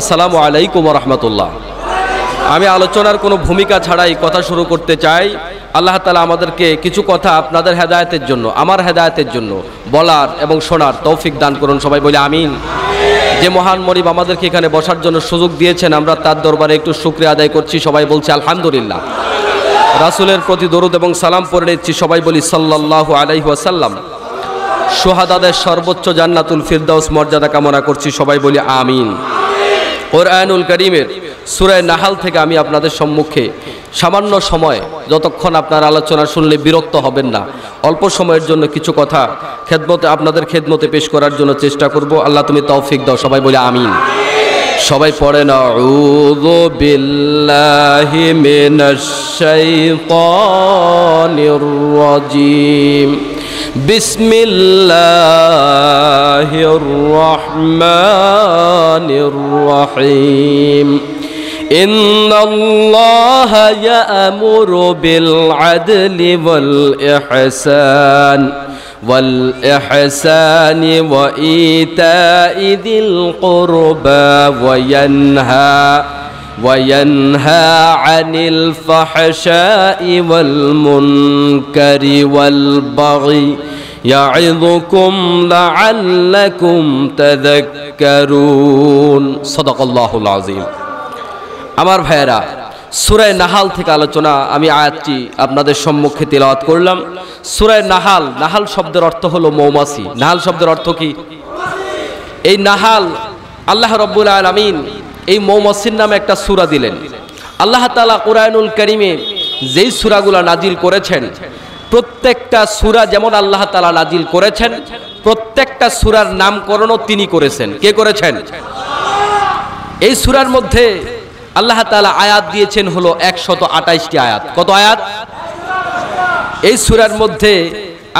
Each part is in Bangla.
আসসালামু আলাইকুম রহমতুল্লাহ আমি আলোচনার কোনো ভূমিকা ছাড়াই কথা শুরু করতে চাই আল্লাহ তালা আমাদেরকে কিছু কথা আপনাদের হেদায়তের জন্য আমার হেদায়তের জন্য বলার এবং শোনার তৌফিক দান করুন সবাই বলে আমিন যে মহান মরিব আমাদেরকে এখানে বসার জন্য সুযোগ দিয়েছেন আমরা তার দরবারে একটু শুক্রিয়া আদায় করছি সবাই বলছে আলহামদুলিল্লাহ রাসুলের প্রতি দরুদ এবং সালাম পড়ে নিচ্ছি সবাই বলি সাল্লাহ আলাইহাসাল্লাম সোহাদাদের সর্বোচ্চ জান্নাতুল ফিরদাউস মর্যাদা কামনা করছি সবাই বলি আমিন কোরআনুল করিমের সুরায় নাহাল থেকে আমি আপনাদের সম্মুখে সামান্য সময় যতক্ষণ আপনার আলোচনা শুনলে বিরক্ত হবেন না অল্প সময়ের জন্য কিছু কথা খেদমতে আপনাদের খেদমতে পেশ করার জন্য চেষ্টা করব আল্লাহ তুমি তৌফিক দাও সবাই বলে আমিন সবাই পড়ে নাউযু বিল্লাহি মিনাশ শাইতানির রাজিম بسم الله الرحمن الرحيم إن الله يأمر بالعدل والإحسان والإحسان وإيتاء ذي القربى وينهى وينهى عن الفحشاء والمنكر والبغي يعظكم لعلكم تذكرون صدق الله العظيم আমার ভাইয়েরা সুরায় নাহাল থেকে আলোচনা আমি আয়াতটি আপনাদের সম্মুখে তেলাওয়াত করলাম সুরায় নাহাল নাহাল শব্দের অর্থ হলো মৌমাছি নাহাল শব্দের অর্থ কি এই নাহাল আল্লাহ রব্বুল আলমিন এই মৌমসির নামে একটা সুরা দিলেন আল্লাহ তালা কোরআনুল করিমে যেই সুরাগুলা নাজিল করেছেন প্রত্যেকটা সুরা যেমন আল্লাহ তালা নাজিল করেছেন প্রত্যেকটা সুরার নামকরণও তিনি করেছেন কে করেছেন এই সুরার মধ্যে আল্লাহ তালা আয়াত দিয়েছেন হলো একশত আটাইশটি আয়াত কত আয়াত এই সুরার মধ্যে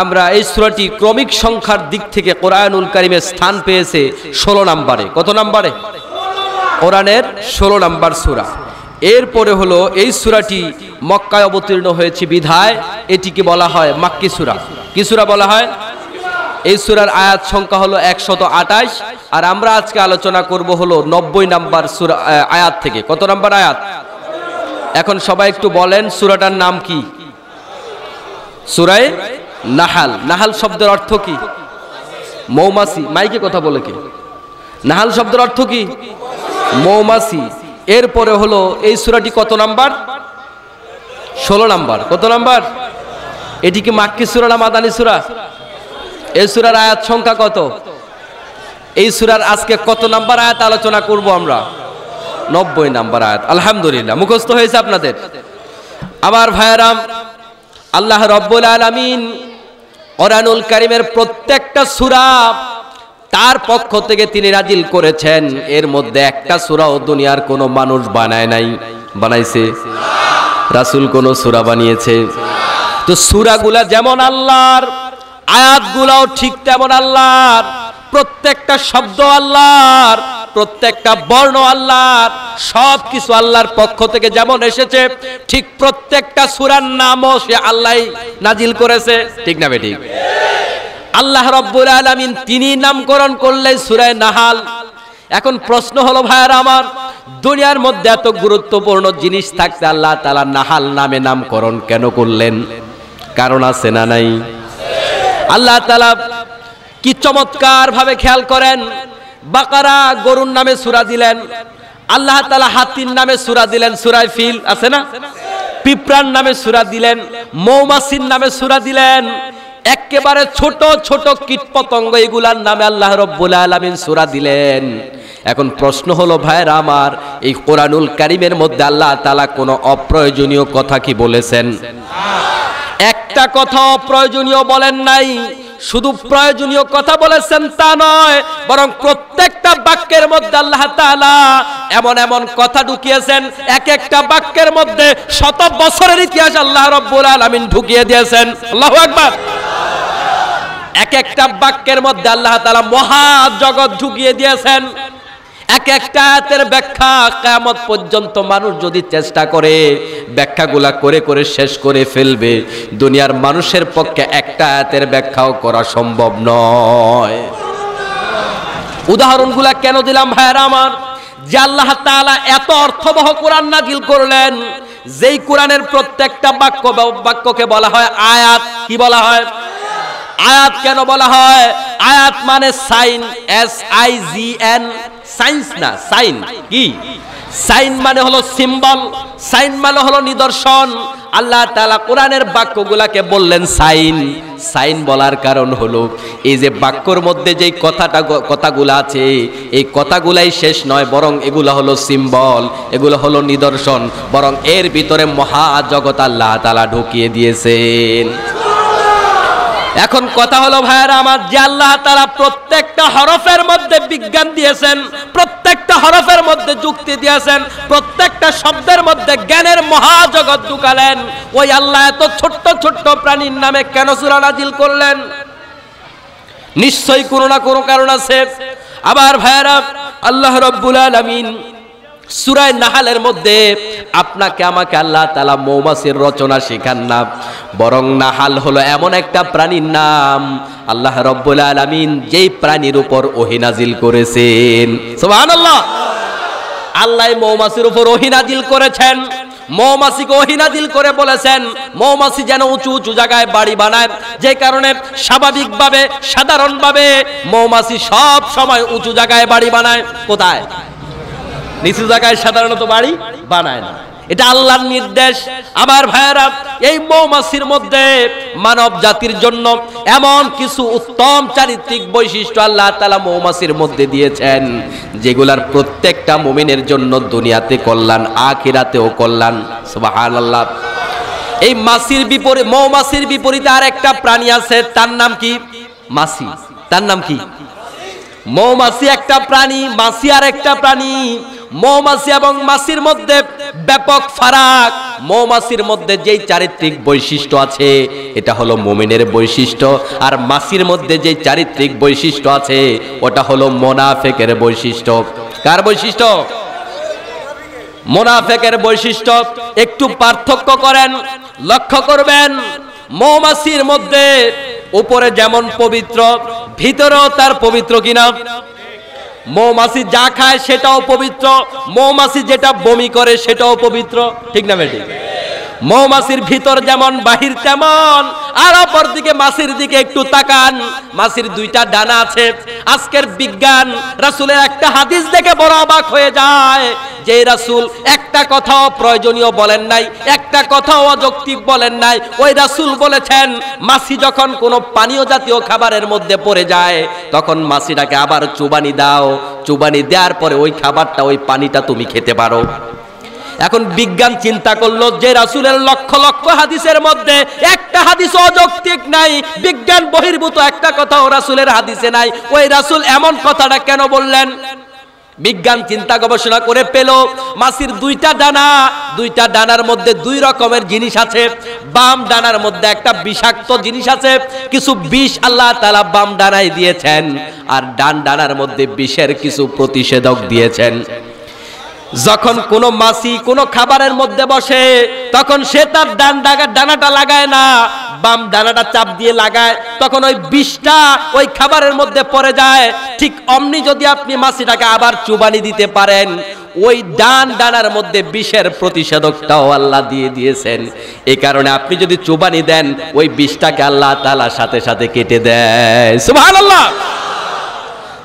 আমরা এই সুরাটি ক্রমিক সংখ্যার দিক থেকে কোরআনুল কারিমের স্থান পেয়েছে ষোলো নাম্বারে কত নাম্বারে কোরআনের ষোলো নম্বর সুরা এরপরে হলো এই সুরাটি মক্কায় অবতীর্ণ হয়েছে বিধায় এটিকে বলা হয় মাক্কি সুরা কি সুরা বলা হয় এই সুরার আয়াত সংখ্যা হলো একশত আটাইশ আর আমরা আজকে আলোচনা করব হলো নব্বই নাম্বার সুরা আয়াত থেকে কত নাম্বার আয়াত এখন সবাই একটু বলেন সুরাটার নাম কি সুরায় নাহাল নাহাল শব্দের অর্থ কি মৌমাছি মাইকে কথা বলে কি নাহাল শব্দের অর্থ কি মৌমাছি এরপরে হলো এই সুরাটি কত নাম্বার ষোলো নাম্বার কত নাম্বার এটি কি মাক্কি সুরা না মাদানি সুরা এই সুরার আয়াত সংখ্যা কত এই সুরার আজকে কত নাম্বার আয়াত আলোচনা করব আমরা নব্বই নাম্বার আয়াত আলহামদুলিল্লাহ মুখস্থ হয়েছে আপনাদের আমার ভাইয়ারাম আল্লাহ রব্বুল আলমিন অরানুল কারিমের প্রত্যেকটা সুরা তার পক্ষ থেকে তিনি রাজিল করেছেন এর মধ্যে একটা ও দুনিয়ার কোনো মানুষ বানায় নাই বানাইছে রাসুল কোন সুরা বানিয়েছে তো সুরাগুলা যেমন আল্লাহর আয়াতগুলাও ঠিক তেমন আল্লাহর প্রত্যেকটা শব্দ আল্লাহর প্রত্যেকটা বর্ণ আল্লাহর সব কিছু আল্লাহর পক্ষ থেকে যেমন এসেছে ঠিক প্রত্যেকটা সুরার নামও সে আল্লাহ নাজিল করেছে ঠিক না বেঠিক আল্লাহ রব্বুল আলমিন তিনি নামকরণ করলেন সুরায় নাহাল এখন প্রশ্ন হলো ভাইয়ার আমার দুনিয়ার মধ্যে এত গুরুত্বপূর্ণ জিনিস থাকতে আল্লাহ তালা নাহাল নামে নামকরণ কেন করলেন কারণ আছে না নাই আল্লাহ তালা কি চমৎকার ভাবে খেয়াল করেন বাকারা গরুর নামে সুরা দিলেন আল্লাহ তালা হাতির নামে সুরা দিলেন সুরায় ফিল আছে না পিঁপড়ার নামে সুরা দিলেন মৌমাসির নামে সুরা দিলেন একেবারে ছোট ছোট কীট পতঙ্গ এগুলার নামে আল্লাহ রব্বুল আলমিন সুরা দিলেন এখন প্রশ্ন হলো ভাইয়ের আমার এই কোরআনুল কারিমের মধ্যে আল্লাহ তালা কোনো অপ্রয়োজনীয় কথা কি বলেছেন একটা কথা অপ্রয়োজনীয় বলেন নাই শুধু প্রয়োজনীয় কথা বলেছেন তা নয় বরং প্রত্যেকটা বাক্যের মধ্যে আল্লাহ তালা এমন এমন কথা ঢুকিয়েছেন এক একটা বাক্যের মধ্যে শত বছরের ইতিহাস আল্লাহ রব্বুল আলমিন ঢুকিয়ে দিয়েছেন আল্লাহ একবার এক একটা বাক্যের মধ্যে আল্লাহ তালা মহা জগৎ ঢুকিয়ে দিয়েছেন এক একটা আয়াতের ব্যাখ্যা কামত পর্যন্ত মানুষ যদি চেষ্টা করে ব্যাখ্যাগুলা করে করে শেষ করে ফেলবে দুনিয়ার মানুষের পক্ষে একটা আয়াতের ব্যাখ্যাও করা সম্ভব নয় উদাহরণগুলা কেন দিলাম ভাইয়ের আমার যে আল্লাহ তাআলা এত অর্থবহ কোরআন নাজিল করলেন যেই কোরআনের প্রত্যেকটা বাক্য বাক্যকে বলা হয় আয়াত কি বলা হয় আয়াত কেন বলা হয় আয়াত মানে sign S I G N science না সাইন কি সাইন মানে হলো সিম্বল সাইন মানে হলো নিদর্শন আল্লাহ তালা কোরআনের বাক্যগুলাকে বললেন সাইন সাইন বলার কারণ হলো এই যে বাক্যর মধ্যে যেই কথাটা কথাগুলো আছে এই কথাগুলাই শেষ নয় বরং এগুলো হলো সিম্বল এগুলো হলো নিদর্শন বরং এর ভিতরে মহা জগৎ আল্লাহ তালা ঢুকিয়ে দিয়েছেন এখন কথা হলো ভাইয়েরা আমার যে আল্লাহ তারা প্রত্যেকটা হরফের মধ্যে বিজ্ঞান দিয়েছেন প্রত্যেকটা হরফের মধ্যে যুক্তি দিয়েছেন প্রত্যেকটা শব্দের মধ্যে জ্ঞানের মহাজগৎ ঢুকালেন ওই আল্লাহ এত ছোট্ট ছোট্ট প্রাণীর নামে কেন সুরানাজিল করলেন নিশ্চয়ই কোনো না কোনো কারণ আছে আবার ভাইয়েরা আল্লাহ রব্বুল আলমিন সুরায় নাহালের মধ্যে আপনাকে আমাকে আল্লাহ তালা মৌমাছির রচনা শেখান না বরং নাহাল হলো এমন একটা প্রাণীর নাম আল্লাহ রব্বুল আলমিন যেই প্রাণীর উপর ওহিনাজিল করেছেন সোহান আল্লাহ আল্লাহ মৌমাছির উপর ওহিনাজিল করেছেন মৌমাছিকে অহিনাদিল করে বলেছেন মৌমাছি যেন উঁচু উঁচু জায়গায় বাড়ি বানায় যে কারণে স্বাভাবিকভাবে সাধারণভাবে মৌমাছি সব সময় উঁচু জায়গায় বাড়ি বানায় কোথায় নিচু জায়গায় সাধারণত বাড়ি বানায় না এটা আল্লাহর নির্দেশ আমার ভাইয়েরা এই মৌমাছির মধ্যে মানব জাতির জন্য এমন কিছু উত্তম চারিত্রিক বৈশিষ্ট্য আল্লাহ তালা মৌমাছির মধ্যে দিয়েছেন যেগুলার প্রত্যেকটা মুমিনের জন্য দুনিয়াতে কল্যাণ আখিরাতেও কল্যাণ সুবাহান আল্লাহ এই মাছির বিপরীত মৌমাছির বিপরীতে আর একটা প্রাণী আছে তার নাম কি মাছি তার নাম কি মৌমাছি একটা প্রাণী মাছি আর একটা প্রাণী মৌমাছি এবং মাছির মধ্যে ব্যাপক ফারাক মৌমাছির মধ্যে যেই চারিত্রিক বৈশিষ্ট্য আছে এটা হলো মোমিনের বৈশিষ্ট্য আর মাছির মধ্যে যেই চারিত্রিক বৈশিষ্ট্য আছে ওটা হলো মোনাফেকের বৈশিষ্ট্য কার বৈশিষ্ট্য মোনাফেকের বৈশিষ্ট্য একটু পার্থক্য করেন লক্ষ্য করবেন মৌমাছির মধ্যে উপরে যেমন পবিত্র ভিতরেও তার পবিত্র কিনা মৌমাছি যা খায় সেটাও পবিত্র মৌমাছি যেটা বমি করে সেটাও পবিত্র ঠিক না বেটি মৌমাছির ভিতর যেমন বাহির তেমন আর অপর দিকে মাছির দিকে একটু তাকান মাছির দুইটা ডানা আছে আজকের বিজ্ঞান রাসুলের একটা হাদিস দেখে বড় অবাক হয়ে যায় যে রাসুল একটা কথাও প্রয়োজনীয় বলেন নাই একটা কথাও অযৌক্তিক বলেন নাই ওই রাসুল বলেছেন মাছি যখন কোনো পানীয় জাতীয় খাবারের মধ্যে পড়ে যায় তখন মাছিটাকে আবার চুবানি দাও চুবানি দেওয়ার পরে ওই খাবারটা ওই পানিটা তুমি খেতে পারো এখন বিজ্ঞান চিন্তা করলো যে রাসুলের লক্ষ লক্ষ হাদিসের মধ্যে একটা হাদিস অযৌক্তিক নাই বিজ্ঞান বহির্ভূত একটা ও রাসুলের হাদিসে নাই ওই রাসুল এমন কথাটা কেন বললেন বিজ্ঞান চিন্তা গবেষণা করে পেল মাসির দুইটা ডানা দুইটা ডানার মধ্যে দুই রকমের জিনিস আছে বাম ডানার মধ্যে একটা বিষাক্ত জিনিস আছে কিছু বিষ আল্লাহ তালা বাম ডানায় দিয়েছেন আর ডান ডানার মধ্যে বিষের কিছু প্রতিষেধক দিয়েছেন যখন কোন মাসি কোন খাবারের মধ্যে বসে তখন সে তার ডান ডাগা ডানাটা লাগায় না বাম ডানাটা চাপ দিয়ে লাগায় তখন ওই বিষটা ওই খাবারের মধ্যে পড়ে যায় ঠিক অমনি যদি আপনি মাসিটাকে আবার চুবানি দিতে পারেন ওই ডান ডানার মধ্যে বিষের প্রতিষেধকটাও আল্লাহ দিয়ে দিয়েছেন এ কারণে আপনি যদি চুবানি দেন ওই বিষটাকে আল্লাহ তালা সাথে সাথে কেটে দেয় সুবহানাল্লাহ আল্লাহ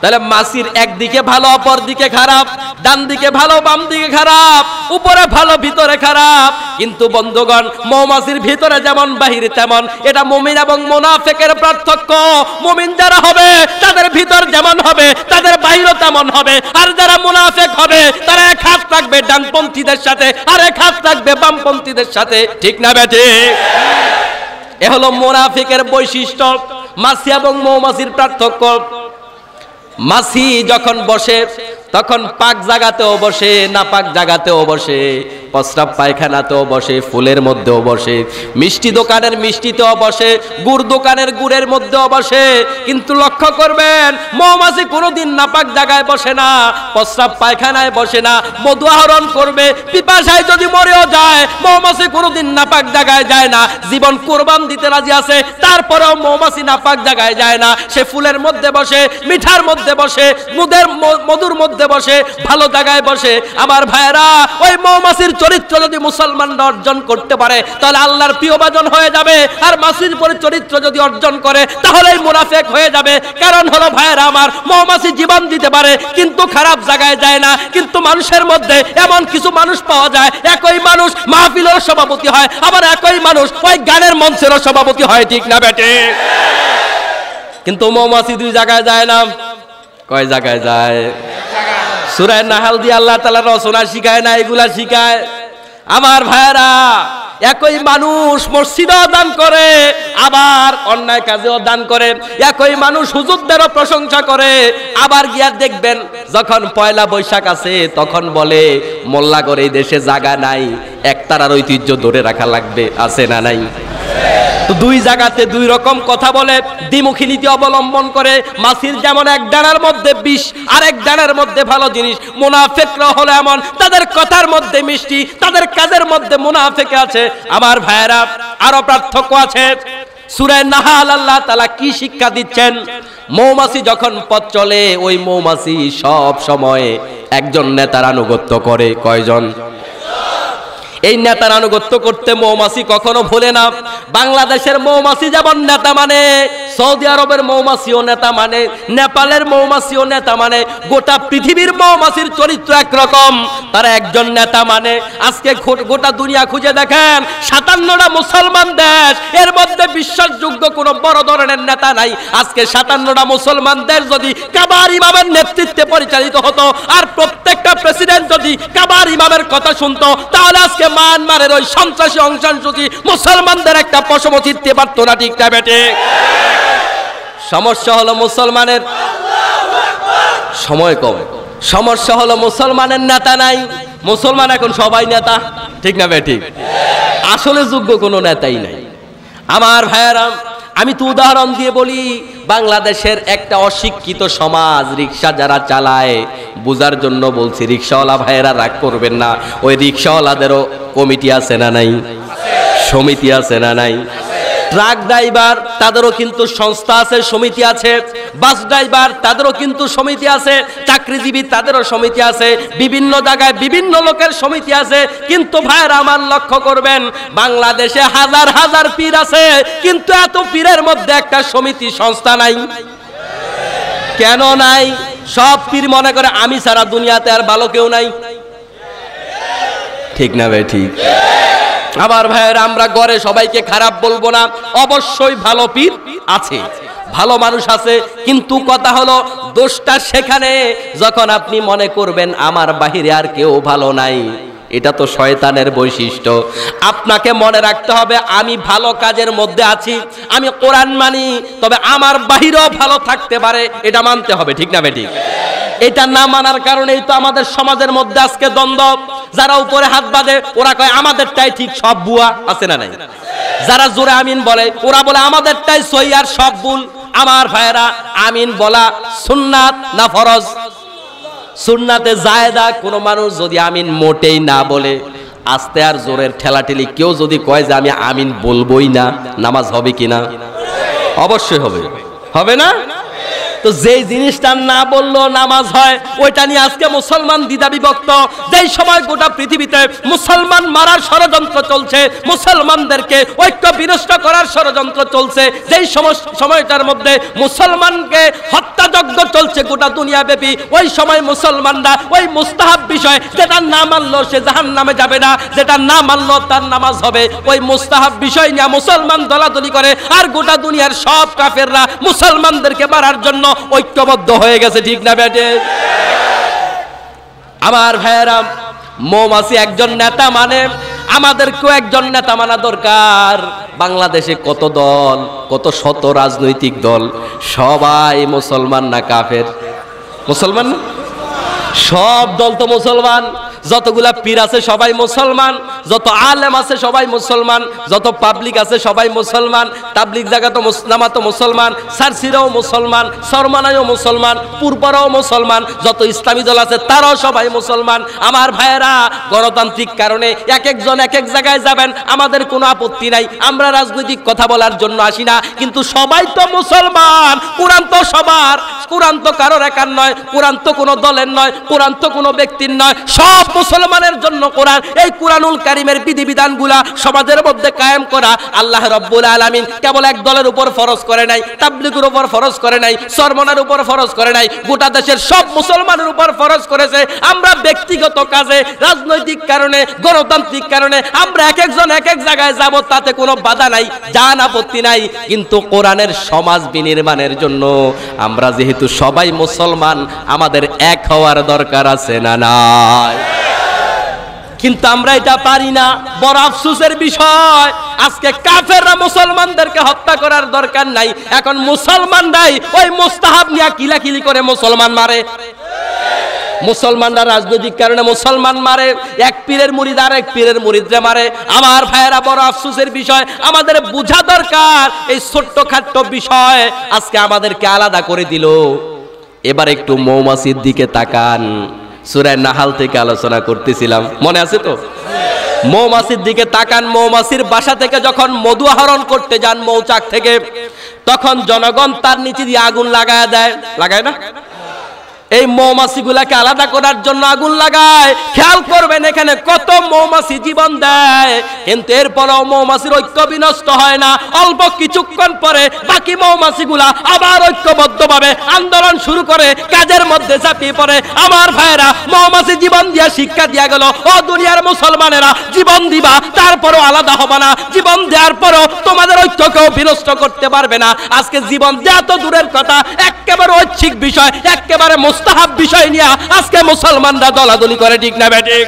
তাহলে মাসির একদিকে ভালো অপর দিকে খারাপ ডান দিকে ভালো বাম দিকে খারাপ উপরে ভালো ভিতরে খারাপ কিন্তু বন্ধুগণ মৌমাছির ভিতরে যেমন বাহিরে তেমন এটা মুমিন এবং মোনাফেকের পার্থক্য মুমিন যারা হবে তাদের ভিতর যেমন হবে তাদের বাহিরও তেমন হবে আর যারা মুনাফেক হবে তারা এক হাত থাকবে ডানপন্থীদের সাথে আর এক হাত থাকবে বামপন্থীদের সাথে ঠিক না বেটে এ হলো মোনাফিকের বৈশিষ্ট্য মাসি এবং মৌমাছির পার্থক্য মাসি যখন বসে তখন পাক জাগাতেও বসে না পাক জাগাতেও বসে প্রস্রাব পায়খানাতেও বসে ফুলের মধ্যেও বসে মিষ্টি দোকানের মিষ্টিতেও বসে গুড় দোকানের গুড়ের মধ্যেও বসে কিন্তু লক্ষ্য করবেন মৌমাছি কোনোদিন নাপাক জায়গায় বসে না প্রস্রাব পায়খানায় বসে না মধু আহরণ করবে পিপাসায় যদি মরেও যায় মৌমাছি কোনোদিন নাপাক জায়গায় যায় না জীবন কোরবান দিতে রাজি আছে তারপরেও মৌমাছি নাপাক জায়গায় যায় না সে ফুলের মধ্যে বসে মিঠার মধ্যে মধ্যে বসে মুদের মধুর মধ্যে বসে ভালো জায়গায় বসে আমার ভাইয়েরা ওই মৌমাসির চরিত্র যদি মুসলমানরা অর্জন করতে পারে তাহলে আল্লাহর প্রিয়ভাজন হয়ে যাবে আর মাসির পরে চরিত্র যদি অর্জন করে তাহলেই মুনাফেক হয়ে যাবে কারণ হলো ভাইয়েরা আমার মৌমাসি জীবন দিতে পারে কিন্তু খারাপ জায়গায় যায় না কিন্তু মানুষের মধ্যে এমন কিছু মানুষ পাওয়া যায় একই মানুষ মাহফিলের সভাপতি হয় আবার একই মানুষ ওই গানের মঞ্চেরও সভাপতি হয় ঠিক না বেটে কিন্তু মৌমাসি দুই জায়গায় যায় না কয় জায়গায় যায় সুরায় নাহাল দিয়ে আল্লাহ তালা রচনা শিখায় না এগুলা শিখায় আমার ভাইরা একই মানুষ মসজিদও দান করে আবার অন্যায় কাজেও দান করে একই মানুষ হুজুরদেরও প্রশংসা করে আবার গিয়া দেখবেন যখন পয়লা বৈশাখ আছে তখন বলে মোল্লা এই দেশে জাগা নাই একতারার ঐতিহ্য ধরে রাখা লাগবে আছে না নাই তো দুই জায়গাতে দুই রকম কথা বলে দ্বিমুখী নীতি অবলম্বন করে মাসির যেমন এক ডানার মধ্যে বিষ আর এক ডানার মধ্যে ভালো জিনিস মুনাফেকরা হলো এমন তাদের কথার মধ্যে মিষ্টি তাদের কাজের মধ্যে মুনাফেকে আছে আমার ভাইয়েরা আরো পার্থক্য আছে সুরায় নাহাল আল্লাহ তালা কি শিক্ষা দিচ্ছেন মৌমাছি যখন পথ চলে ওই মৌমাছি সব সময় একজন নেতার আনুগত্য করে কয়জন এই নেতার আনুগত্য করতে মৌমাছি কখনো ভুলে না বাংলাদেশের মৌমাছি যেমন নেতা মানে সৌদি আরবের মৌমাছিও নেতা মানে নেপালের মৌমাছিও নেতা মানে গোটা পৃথিবীর মৌমাছির চরিত্র একরকম তারা একজন নেতা মানে আজকে গোটা দুনিয়া খুঁজে দেখেন সাতান্নটা মুসলমান দেশ এর মধ্যে বিশ্বাসযোগ্য কোনো বড় ধরনের নেতা নাই আজকে সাতান্নটা মুসলমান দেশ যদি কাবার ইমামের নেতৃত্বে পরিচালিত হতো আর প্রত্যেকটা প্রেসিডেন্ট যদি কাবার ইমামের কথা শুনতো তাহলে আজকে মায়ানমারের ওই সন্ত্রাসী অংশাংশী মুসলমানদের একটা পশম চিনতে পারত না ঠিক না বেটে সমস্যা হলো মুসলমানের সময় কম সমস্যা হলো মুসলমানের নেতা নাই মুসলমান এখন সবাই নেতা ঠিক না বেটি আসলে যোগ্য কোনো নেতাই নাই আমার ভাইয়ারাম আমি তো উদাহরণ দিয়ে বলি বাংলাদেশের একটা অশিক্ষিত সমাজ রিক্সা যারা চালায় বোঝার জন্য বলছি রিক্সাওয়ালা ভাইয়েরা রাগ করবেন না ওই রিক্সাওয়ালাদেরও কমিটি আছে না নাই সমিতি আছে না নাই ট্রাক ড্রাইভার তাদেরও কিন্তু সংস্থা আছে সমিতি আছে বাস ড্রাইভার তাদেরও কিন্তু সমিতি আছে চাকরিজীবী তাদেরও সমিতি আছে বিভিন্ন জায়গায় বিভিন্ন লোকের সমিতি আছে কিন্তু ভাইয়ের আমার লক্ষ্য করবেন বাংলাদেশে হাজার হাজার পীর আছে কিন্তু এত পীরের মধ্যে একটা সমিতি সংস্থা নাই কেন নাই সব পীর মনে করে আমি সারা দুনিয়াতে আর ভালো কেউ নাই ঠিক না ভাই ঠিক আমার ভাইয়ের আমরা গড়ে সবাইকে খারাপ বলবো না অবশ্যই ভালো পীর আছে ভালো মানুষ আছে কিন্তু কথা হলো দোষটা সেখানে যখন আপনি মনে করবেন আমার বাহিরে আর কেউ ভালো নাই এটা তো শয়তানের বৈশিষ্ট্য আপনাকে মনে রাখতে হবে আমি ভালো কাজের মধ্যে আছি আমি কোরআন মানি তবে আমার বাহিরেও ভালো থাকতে পারে এটা মানতে হবে ঠিক না বেটি এটা না মানার কারণেই তো আমাদের সমাজের মধ্যে আজকে দ্বন্দ্ব যারা উপরে হাত বাঁধে ওরা কয় আমাদেরটাই ঠিক সব বুয়া আছে না নাই যারা জোরে আমিন বলে ওরা বলে আমাদেরটাই সই আর সব ভুল আমার ভাইয়েরা আমিন বলা সুন্নাত না ফরজ সুন্নাতে জায়দা কোনো মানুষ যদি আমিন মোটেই না বলে আস্তে আর জোরের ঠেলাঠেলি কেউ যদি কয় যে আমি আমিন বলবই না নামাজ হবে কি না অবশ্যই হবে হবে না তো যেই জিনিসটা না বললো নামাজ হয় ওইটা নিয়ে আজকে মুসলমান দ্বিধা বিভক্ত যেই সময় গোটা পৃথিবীতে মুসলমান মারার ষড়যন্ত্র চলছে মুসলমানদেরকে ঐক্য বিনষ্ট করার ষড়যন্ত্র চলছে যেই সময়টার মধ্যে মুসলমানকে হত্যাযজ্ঞ চলছে গোটা দুনিয়াব্যাপী ওই সময় মুসলমানরা ওই মুস্তাহাব বিষয় যেটা না মানলো সে জাহান নামে যাবে না যেটা না মানলো তার নামাজ হবে ওই মুস্তাহাব বিষয় নিয়ে মুসলমান দলাদলি করে আর গোটা দুনিয়ার সব কাফেররা মুসলমানদেরকে মারার জন্য ঐক্যবদ্ধ হয়ে গেছে ঠিক না ব্যাটে আমার ভাইয়েরা মৌমাছি একজন নেতা মানে আমাদেরকেও একজন নেতা মানা দরকার বাংলাদেশে কত দল কত শত রাজনৈতিক দল সবাই মুসলমান না কাফের মুসলমান সব দল তো মুসলমান যতগুলা পীর আছে সবাই মুসলমান যত আলেম আছে সবাই মুসলমান যত পাবলিক আছে সবাই মুসলমান তাবলিক জায়গা তো মুসলামা তো মুসলমান সারসিরাও মুসলমান সরমানায়ও মুসলমান পূর্বরাও মুসলমান যত ইসলামী দল আছে তারাও সবাই মুসলমান আমার ভাইয়েরা গণতান্ত্রিক কারণে এক একজন এক এক জায়গায় যাবেন আমাদের কোনো আপত্তি নাই আমরা রাজনৈতিক কথা বলার জন্য আসি না কিন্তু সবাই তো মুসলমান কোরআন তো সবার কোরআন তো কারোর একার নয় কোরআন তো কোনো দলের নয় কোরআন তো কোনো ব্যক্তির নয় সব মুসলমানের জন্য কোরআন এই কোরআনুল কারিমের বিধিবিধানগুলা সমাজের মধ্যে কায়েম করা আল্লাহ রব্বুল আলমিন কেবল এক দলের উপর ফরজ করে নাই তাবলিগুর উপর ফরজ করে নাই সরমনার উপর ফরজ করে নাই গোটা দেশের সব মুসলমানের উপর ফরজ করেছে আমরা ব্যক্তিগত কাজে রাজনৈতিক কারণে গণতান্ত্রিক কারণে আমরা এক একজন এক এক জায়গায় যাব তাতে কোনো বাধা নাই যান আপত্তি নাই কিন্তু কোরআনের সমাজ বিনির্মাণের জন্য আমরা যেহেতু সবাই মুসলমান আমাদের এক হওয়ার দরকার আছে না নাই কিন্তু আমরা এটা পারি না বড় আফসুসের বিষয় আজকে কাফেররা মুসলমানদেরকে হত্যা করার দরকার নাই এখন মুসলমানরাই ওই মুস্তাহাব নিয়ে কিলাকিলি করে মুসলমান মারে মুসলমানরা রাজনৈতিক কারণে মুসলমান মারে এক পীরের মুরিদ আর এক পীরের মুরিদরে মারে আমার ভাইয়েরা বড় আফসোসের বিষয় আমাদের বোঝা দরকার এই ছোট্ট খাট্ট বিষয় আজকে আমাদেরকে আলাদা করে দিল এবার একটু মৌমাছির দিকে তাকান সুরায় নাহাল থেকে আলোচনা করতেছিলাম মনে আছে তো মৌমাছির দিকে তাকান মৌমাছির বাসা থেকে যখন মধু আহরণ করতে যান মৌচাক থেকে তখন জনগণ তার নিচে দিয়ে আগুন লাগায় দেয় লাগায় না এই মৌমাছিগুলাকে আলাদা করার জন্য আগুন লাগায় খেয়াল করবেন এখানে কত মৌমাছি জীবন দেয় কিন্তু এরপরেও মৌমাছির ঐক্য বিনষ্ট হয় না অল্প কিছুক্ষণ পরে বাকি মৌমাছিগুলা আবার ঐক্যবদ্ধভাবে আন্দোলন শুরু করে কাজের মধ্যে চাপিয়ে পড়ে আমার ভাইয়েরা মৌমাছি জীবন দিয়ে শিক্ষা দিয়া গেল ও দুনিয়ার মুসলমানেরা জীবন দিবা তারপরও আলাদা হবে না জীবন দেওয়ার পরও তোমাদের ঐক্যকেও বিনষ্ট করতে পারবে না আজকে জীবন দেওয়া তো দূরের কথা একেবারে ঐচ্ছিক বিষয় একেবারে মুসলিম মোস্তাহাব বিষয় নিয়ে আজকে মুসলমানরা দলাদলি করে ঠিক না ঠিক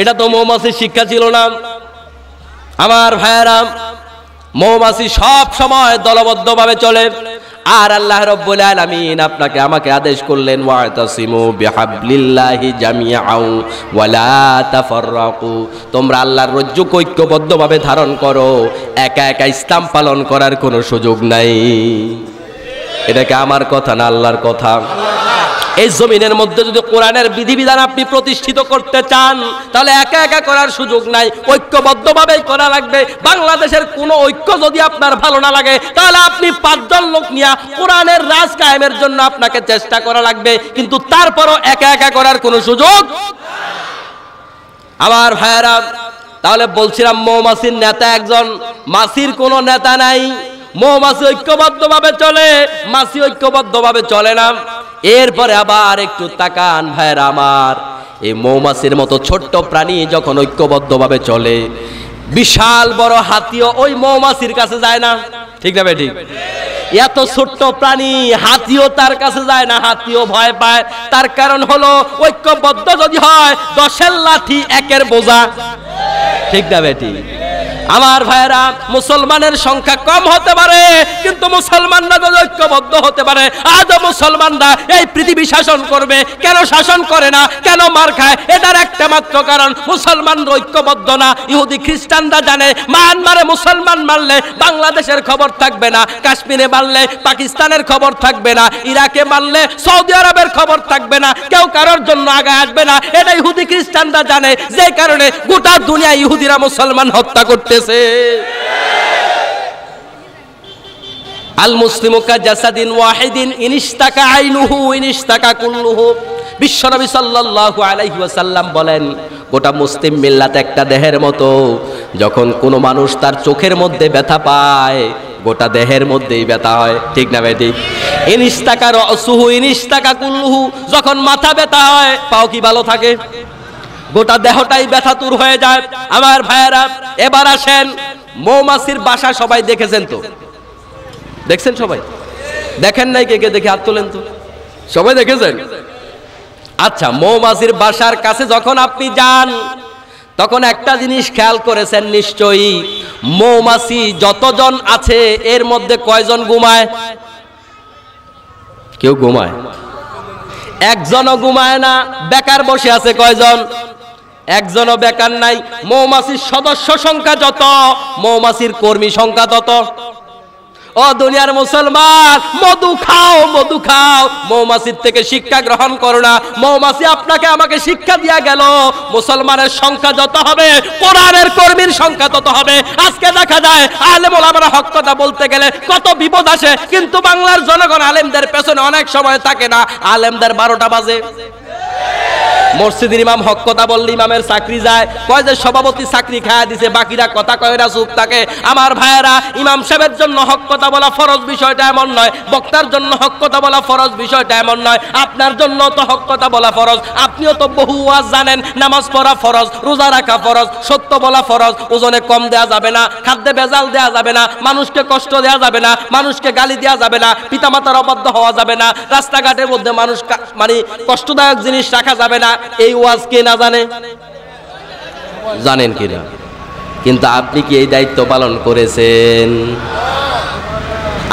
এটা তো মৌমাছির শিক্ষা ছিল না আমার ভাইয়ারাম মৌমাছি সব সময় দলবদ্ধভাবে চলে আর আল্লাহ রব্বুল আলামিন আপনাকে আমাকে আদেশ করলেন ওয়াতাসিমু বিহাবলিল্লাহি জামিআউ ওয়ালা তাফাররাকু তোমরা আল্লাহর রজ্জু ঐক্যবদ্ধভাবে ধারণ করো একা একা ইসলাম পালন করার কোনো সুযোগ নাই এটাকে আমার কথা না আল্লাহর কথা এই জমিনের মধ্যে যদি কোরআনের বিধিবিধান আপনি প্রতিষ্ঠিত করতে চান তাহলে একা একা করার সুযোগ নাই ঐক্যবদ্ধভাবেই করা লাগবে বাংলাদেশের কোনো ঐক্য যদি আপনার ভালো না লাগে তাহলে আপনি পাঁচজন লোক নিয়ে কোরআনের রাজ কায়েমের জন্য আপনাকে চেষ্টা করা লাগবে কিন্তু তারপরও একা একা করার কোনো সুযোগ আমার ভাইয়েরা তাহলে বলছিলাম মৌমাসির নেতা একজন মাসির কোনো নেতা নাই মৌমাছি ঐক্যবদ্ধভাবে চলে মাছি ঐক্যবদ্ধভাবে চলে না এরপরে আবার একটু তাকান ভাইয়ের আমার এই মৌমাছির মতো ছোট্ট প্রাণী যখন ঐক্যবদ্ধভাবে চলে বিশাল বড় হাতিও ওই মৌমাছির কাছে যায় না ঠিক না ঠিক এত ছোট্ট প্রাণী হাতিও তার কাছে যায় না হাতিও ভয় পায় তার কারণ হলো ঐক্যবদ্ধ যদি হয় দশের লাঠি একের বোঝা ঠিক না বেটি আমার ভাইরা মুসলমানের সংখ্যা কম হতে পারে কিন্তু মুসলমানরা যদি ঐক্যবদ্ধ হতে পারে আজও মুসলমানরা এই পৃথিবী শাসন করবে কেন শাসন করে না কেন মার খায় এটার একটা মাত্র কারণ মুসলমান ঐক্যবদ্ধ না ইহুদি খ্রিস্টানরা জানে মায়ানমারে মুসলমান মারলে বাংলাদেশের খবর থাকবে না কাশ্মীরে মারলে পাকিস্তানের খবর থাকবে না ইরাকে মারলে সৌদি আরবের খবর থাকবে না কেউ কারোর জন্য আগে আসবে না এটা ইহুদি খ্রিস্টানরা জানে যে কারণে গোটা দুনিয়া ইহুদিরা মুসলমান হত্যা করতে করতেছে আল আইনুহু কুল্লুহু বিশ্বনবী আলাইহি ওয়াসাল্লাম বলেন গোটা মুসলিম মিল্লাত একটা দেহের মতো যখন কোনো মানুষ তার চোখের মধ্যে ব্যথা পায় গোটা দেহের মধ্যেই ব্যথা হয় ঠিক না ভাই ঠিক রসুহু ইনিশতাকা কুল্লুহু যখন মাথা ব্যথা হয় পাও কি ভালো থাকে গোটা দেহটাই ব্যথা তুর হয়ে যায় আমার ভাইয়েরা এবার আসেন মৌমাছির বাসা সবাই দেখেছেন তো দেখছেন সবাই দেখেন নাই কে কে দেখে হাত তোলেন তো সবাই দেখেছেন আচ্ছা মৌমাছির বাসার কাছে যখন আপনি যান তখন একটা জিনিস খেয়াল করেছেন নিশ্চয়ই মৌমাছি যতজন আছে এর মধ্যে কয়জন ঘুমায় কেউ ঘুমায় একজনও ঘুমায় না বেকার বসে আছে কয়জন একজনও বেকার নাই মৌমাছির সদস্য সংখ্যা যত মৌমাছির কর্মী সংখ্যা তত ও দুনিয়ার মুসলমান মধু খাও মধু খাও মৌমাছির থেকে শিক্ষা গ্রহণ করো না মৌমাছি আপনাকে আমাকে শিক্ষা দিয়া গেল মুসলমানের সংখ্যা যত হবে কোরআনের কর্মীর সংখ্যা তত হবে আজকে দেখা যায় আলেম আমরা হক কথা বলতে গেলে কত বিপদ আসে কিন্তু বাংলার জনগণ আলেমদের পেছনে অনেক সময় থাকে না আলেমদের বারোটা বাজে মসজিদের ইমাম হক কথা বললে ইমামের চাকরি যায় কয় যে সভাপতি চাকরি খায় দিছে বাকিরা কথা কয় না চুপ থাকে আমার ভাইয়েরা ইমাম সাহেবের জন্য হক কথা বলা ফরজ বিষয়টা এমন নয় বক্তার জন্য হক কথা বলা ফরজ বিষয়টা এমন নয় আপনার জন্য তো হক কথা বলা ফরজ আপনিও তো বহু ওয়াজ জানেন নামাজ পড়া ফরজ রোজা রাখা ফরজ সত্য বলা ফরজ ওজনে কম দেয়া যাবে না খাদ্যে বেজাল দেয়া যাবে না মানুষকে কষ্ট দেয়া যাবে না মানুষকে গালি দেয়া যাবে না পিতামাতার অবাধ্য হওয়া যাবে না রাস্তাঘাটের মধ্যে মানুষ মানে কষ্টদায়ক জিনিস রাখা যাবে না এই ওয়াজ কে না জানে জানেন কিনা কিন্তু আপনি কি এই দায়িত্ব পালন করেছেন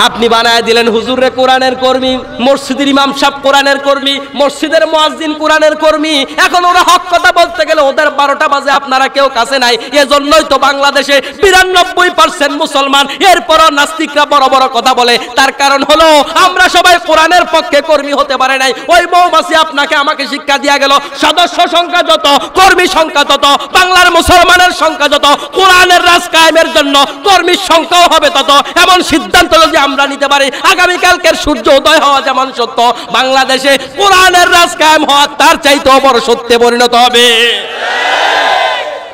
আপনি বানায় দিলেন হুজুরে কোরআনের কর্মী মসজিদের ইমাম সাহ কোরআনের কর্মী মসজিদের মোয়াজিন কোরআনের কর্মী এখন ওরা হক কথা বলতে গেলে ওদের বারোটা বাজে আপনারা কেউ কাছে নাই এজন্যই তো বাংলাদেশে বিরানব্বই পার্সেন্ট মুসলমান এরপরও নাস্তিকরা বড় বড় কথা বলে তার কারণ হলো আমরা সবাই কোরআনের পক্ষে কর্মী হতে পারে নাই ওই মৌমাসি আপনাকে আমাকে শিক্ষা দিয়া গেল সদস্য সংখ্যা যত কর্মী সংখ্যা তত বাংলার মুসলমানের সংখ্যা যত কোরআনের রাজ কায়েমের জন্য কর্মীর সংখ্যাও হবে তত এমন সিদ্ধান্ত যদি আমরা নিতে পারি আগামীকালকের সূর্য উদয় হওয়া যেমন সত্য বাংলাদেশে কোরআনের রাজ কায়েম হওয়া তার চাইতে অপর সত্যে পরিণত হবে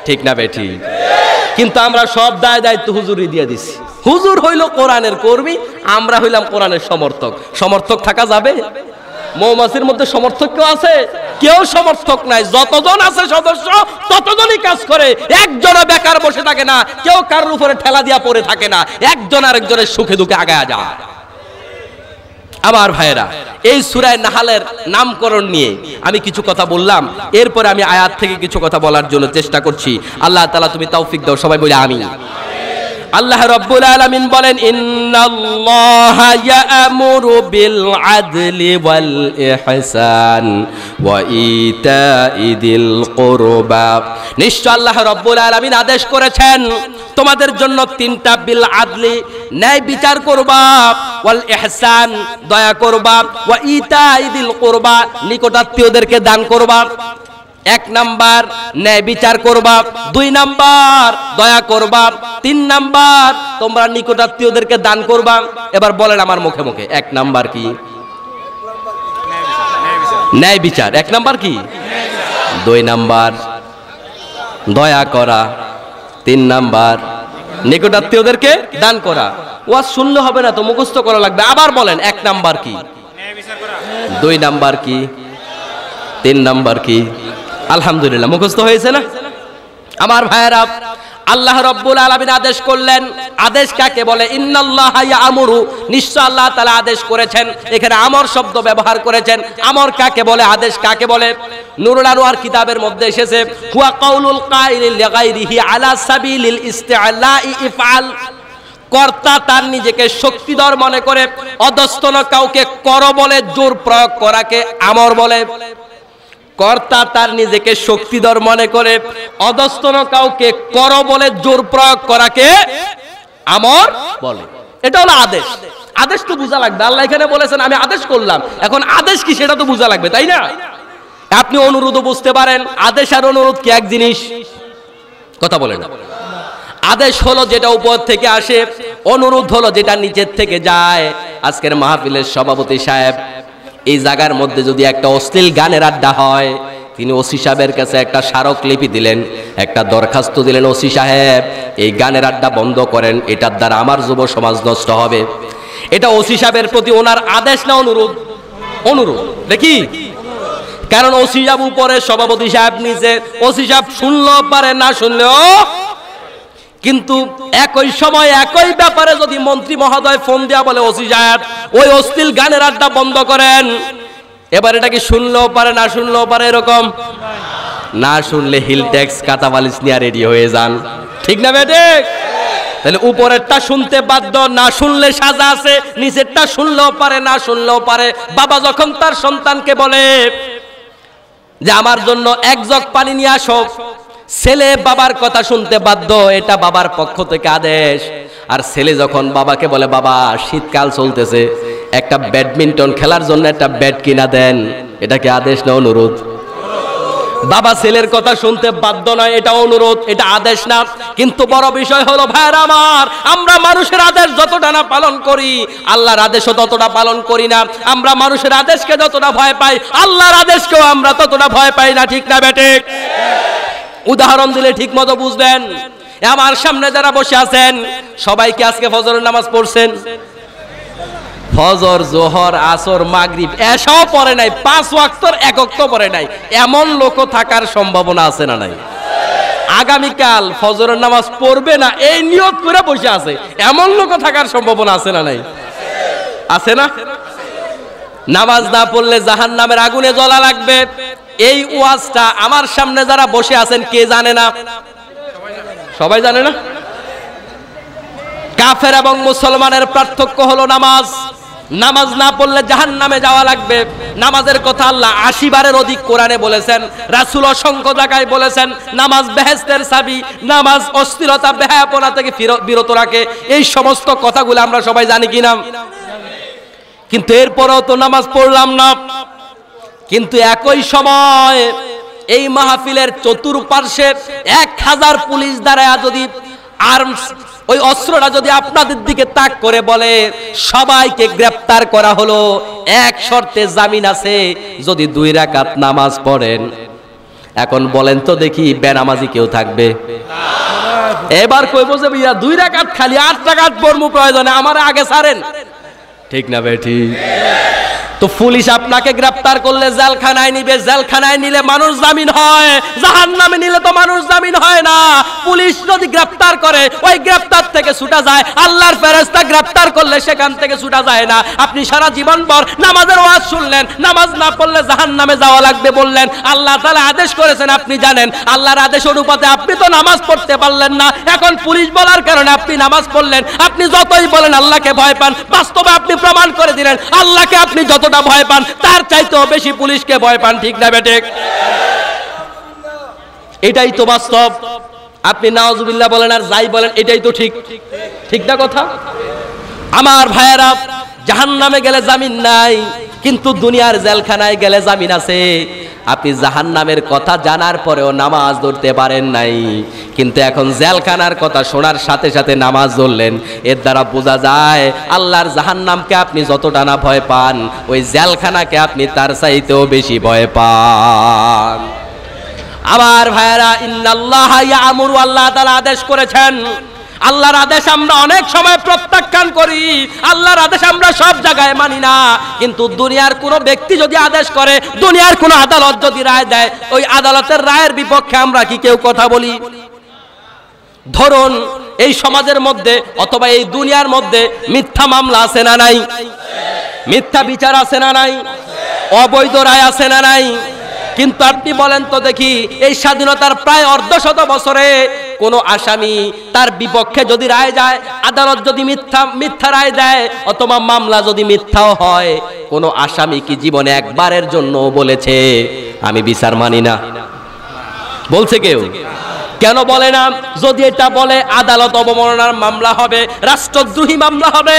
ঠিক না বেঠি কিন্তু আমরা সব দায় দায়িত্ব হুজুরই দিয়ে দিছি হুজুর হইল কোরআনের কর্মী আমরা হইলাম কোরআনের সমর্থক সমর্থক থাকা যাবে মৌমাছির মধ্যে সমর্থক কেউ আছে কেউ সমর্থক নাই যতজন আছে সদস্য ততজনই কাজ করে একজনও বেকার বসে থাকে না কেউ কারোর উপরে ঠেলা দিয়া পড়ে থাকে না একজন আরেকজনের সুখে দুঃখে আগায় যায় আমার ভাইয়েরা এই সুরায় নাহালের নামকরণ নিয়ে আমি কিছু কথা বললাম এরপরে আমি আয়াত থেকে কিছু কথা বলার জন্য চেষ্টা করছি আল্লাহ তালা তুমি তৌফিক দাও সবাই বলে আমি আল্লাহ রব্বুল আলামিন বলেন ইন্নাল্লাহা ইয়ামুরু বিল আদলি ওয়াল ইহসান ওয়া ইতাই কুরবা নিশ্চয় আল্লাহ রব্বুল আলামিন আদেশ করেছেন তোমাদের জন্য তিনটা বিল আদলি ন্যায় বিচার করবা ওয়াল ইহসান দয়া করবা ওয়া ইতাই ইদিল কুরবা নিকটাত্মীয়দেরকে দান করবা এক নাম্বার ন্যায় বিচার করবা দুই নাম্বার দয়া করবা তিন নাম্বার তোমরা নিকটাত্মীয়দেরকে দান করবা এবার বলেন আমার মুখে মুখে এক নাম্বার কি ন্যায় বিচার এক নাম্বার কি দুই নাম্বার দয়া করা তিন নাম্বার নিকটাত্মীয়দেরকে দান করা ও আর শুনলে হবে না তো মুখস্থ করা লাগবে আবার বলেন এক নাম্বার কি দুই নাম্বার কি তিন নাম্বার কি আলহামদুলিল্লাহ মুখস্থ হয়েছে না আমার ভাইয়েরা আল্লাহ রব্বুল আলমিন আদেশ করলেন আদেশ কাকে বলে ইন্নাল্লাহ আমরু নিশ্চয় আল্লাহ তালা আদেশ করেছেন এখানে আমর শব্দ ব্যবহার করেছেন আমর কাকে বলে আদেশ কাকে বলে নুরুল আনোয়ার কিতাবের মধ্যে এসেছে হুয়া কাউলুল কাইলি লাগাইরিহি আলা সাবিলিল ইস্তিআলা ইফআল কর্তা তার নিজেকে শক্তিধর মনে করে অদস্তন কাউকে কর বলে জোর প্রয়োগ করাকে আমর বলে কর্তা তার নিজেকে শক্তিধর মনে করে অদস্তন কাউকে কর বলে জোর প্রয়োগ করাকে আমর বলে এটা হলো আদেশ আদেশ তো বোঝা লাগবে আল্লাহ এখানে বলেছেন আমি আদেশ করলাম এখন আদেশ কি সেটা তো বোঝা লাগবে তাই না আপনি অনুরোধও বুঝতে পারেন আদেশ আর অনুরোধ কি এক জিনিস কথা বলেন আদেশ হলো যেটা উপর থেকে আসে অনুরোধ হলো যেটা নিচের থেকে যায় আজকের মাহফিলের সভাপতি সাহেব এই জায়গার মধ্যে যদি একটা অশ্লীল গানের আড্ডা হয় তিনি ওসি সাহেবের কাছে একটা স্মারকলিপি দিলেন একটা দরখাস্ত দিলেন ওসি সাহেব এই গানের আড্ডা বন্ধ করেন এটার দ্বারা আমার যুব সমাজ নষ্ট হবে এটা ওসি সাহেবের প্রতি ওনার আদেশ না অনুরোধ অনুরোধ দেখি কারণ ওসি সাহেব উপরে সভাপতি সাহেব নিচে ওসি সাহেব শুনলেও পারে না শুনলেও কিন্তু একই সময় একই ব্যাপারে যদি মন্ত্রী মহোদয় ফোন দেয়া বলে ওসি জায়াত ওই অশ্লীল গানের আড্ডা বন্ধ করেন এবার এটা কি শুনলেও পারে না শুনলেও পারে এরকম না শুনলে হিল ট্যাক্স কাঁচা বালিস নিয়ে রেডি হয়ে যান ঠিক না বেটে তাহলে উপরেরটা শুনতে বাধ্য না শুনলে সাজা আছে নিচেরটা শুনলেও পারে না শুনলেও পারে বাবা যখন তার সন্তানকে বলে যে আমার জন্য এক জগ পানি নিয়ে আসো ছেলে বাবার কথা শুনতে বাধ্য এটা বাবার পক্ষ থেকে আদেশ আর ছেলে যখন বাবাকে বলে বাবা শীতকাল চলতেছে একটা ব্যাডমিন্টন খেলার জন্য একটা ব্যাট কিনা দেন এটাকে আদেশ না অনুরোধ বাবা ছেলের কথা শুনতে বাধ্য নয় এটা অনুরোধ এটা আদেশ না কিন্তু বড় বিষয় হলো ভাইয়ের আমার আমরা মানুষের আদেশ যতটা না পালন করি আল্লাহর আদেশও ততটা পালন করি না আমরা মানুষের আদেশকে যতটা ভয় পাই আল্লাহর আদেশকেও আমরা ততটা ভয় পাই না ঠিক না ব্যাটে উদাহরণ দিলে ঠিক মতো বুঝবেন আমার সামনে যারা বসে আছেন সবাইকে আজকে ফজরের নামাজ পড়ছেন ফজর জোহর আসর মাগরিব এসব পরে নাই পাঁচ ওয়াক্তর একক তো পরে নাই এমন লোক থাকার সম্ভাবনা আছে না নাই আগামীকাল ফজরের নামাজ পড়বে না এই নিয়ত করে বসে আছে এমন লোক থাকার সম্ভাবনা আছে না নাই আছে না নামাজ না পড়লে জাহান নামের আগুনে জ্বলা লাগবে এই ওয়াজটা আমার সামনে যারা বসে আছেন কে জানে না সবাই জানে না কাফের এবং মুসলমানের পার্থক্য হলো নামাজ নামাজ না পড়লে জাহান নামে যাওয়া লাগবে নামাজের কথা আল্লাহ আশি বারের অধিক কোরআনে বলেছেন রাসুল অসংখ্য জায়গায় বলেছেন নামাজ বেহেস্তের সাবি নামাজ অস্থিরতা বেহায়াপনা থেকে বিরত রাখে এই সমস্ত কথাগুলো আমরা সবাই জানি কিনা কিন্তু এরপরেও তো নামাজ পড়লাম না কিন্তু একই সময় এই মাহফিলের চতুর্পার্শ্বে এক হাজার পুলিশ দ্বারা যদি আর্মস ওই অস্ত্রটা যদি আপনাদের দিকে তাক করে বলে সবাইকে গ্রেপ্তার করা হলো এক শর্তে জামিন আছে যদি দুই রাকাত নামাজ পড়েন এখন বলেন তো দেখি বেনামাজি কেউ থাকবে এবার কইব যে ভাইয়া দুই রাকাত খালি আট রাকাত পড়মু প্রয়োজনে আমার আগে সারেন ঠিক না ঠিক তো পুলিশ আপনাকে গ্রেফতার করলে জেলখানায় নিবে জেলখানায় নিলে মানুষ জামিন হয় জাহান নামে নিলে তো মানুষ জামিন হয় না পুলিশ যদি গ্রেফতার করে ওই গ্রেফতার থেকে ছুটা যায় আল্লাহর ফেরেস্তা গ্রেফতার করলে সেখান থেকে ছুটা যায় না আপনি সারা জীবন পর নামাজের ওয়াজ শুনলেন নামাজ না পড়লে জাহান নামে যাওয়া লাগবে বললেন আল্লাহ তাহলে আদেশ করেছেন আপনি জানেন আল্লাহর আদেশ অনুপাতে আপনি তো নামাজ পড়তে পারলেন না এখন পুলিশ বলার কারণে আপনি নামাজ পড়লেন আপনি যতই বলেন আল্লাহকে ভয় পান বাস্তবে আপনি প্রমাণ করে দিলেন আল্লাহকে আপনি যত যতটা ভয় পান তার চাইতেও বেশি পুলিশকে ভয় পান ঠিক না বেটে এটাই তো বাস্তব আপনি নাওজুবিল্লাহ বলেন আর যাই বলেন এটাই তো ঠিক ঠিক না কথা আমার ভাইয়েরা জাহান নামে গেলে জামিন নাই কিন্তু দুনিয়ার জেলখানায় গেলে জামিন আছে আপনি জাহান নামের কথা জানার পরেও নামাজ ধরতে পারেন নাই কিন্তু এখন জেলখানার কথা শোনার সাথে সাথে নামাজ ধরলেন এর দ্বারা বোঝা যায় আল্লাহর জাহান নামকে আপনি যতটা না ভয় পান ওই জেলখানাকে আপনি তার চাইতেও বেশি ভয় পান আবার ভাইয়েরা ইন্নাল্লাহ আমর আল্লাহ তালা আদেশ করেছেন আল্লাহর আদেশ আমরা অনেক সময় প্রত্যাখ্যান করি আল্লাহর আদেশ আমরা সব জায়গায় মানি না কিন্তু দুনিয়ার কোনো ব্যক্তি যদি আদেশ করে দুনিয়ার কোনো আদালত যদি রায় দেয় ওই আদালতের রায়ের বিপক্ষে আমরা কি কেউ কথা বলি ধরুন এই সমাজের মধ্যে অথবা এই দুনিয়ার মধ্যে মিথ্যা মামলা আছে না নাই মিথ্যা বিচার আছে না নাই অবৈধ রায় আছে না নাই কিন্তু আপনি বলেন তো দেখি এই স্বাধীনতার প্রায় অর্ধশত বছরে কোনো আসামি তার বিপক্ষে যদি রায় যায় আদালত যদি মিথ্যা মিথ্যা রায় দেয় অথবা মামলা যদি মিথ্যাও হয় কোনো আসামি কি জীবনে একবারের জন্য বলেছে আমি বিচার মানি না বলছে কেউ কেন বলে না যদি এটা বলে আদালত অবমাননার মামলা হবে রাষ্ট্রদ্রোহী মামলা হবে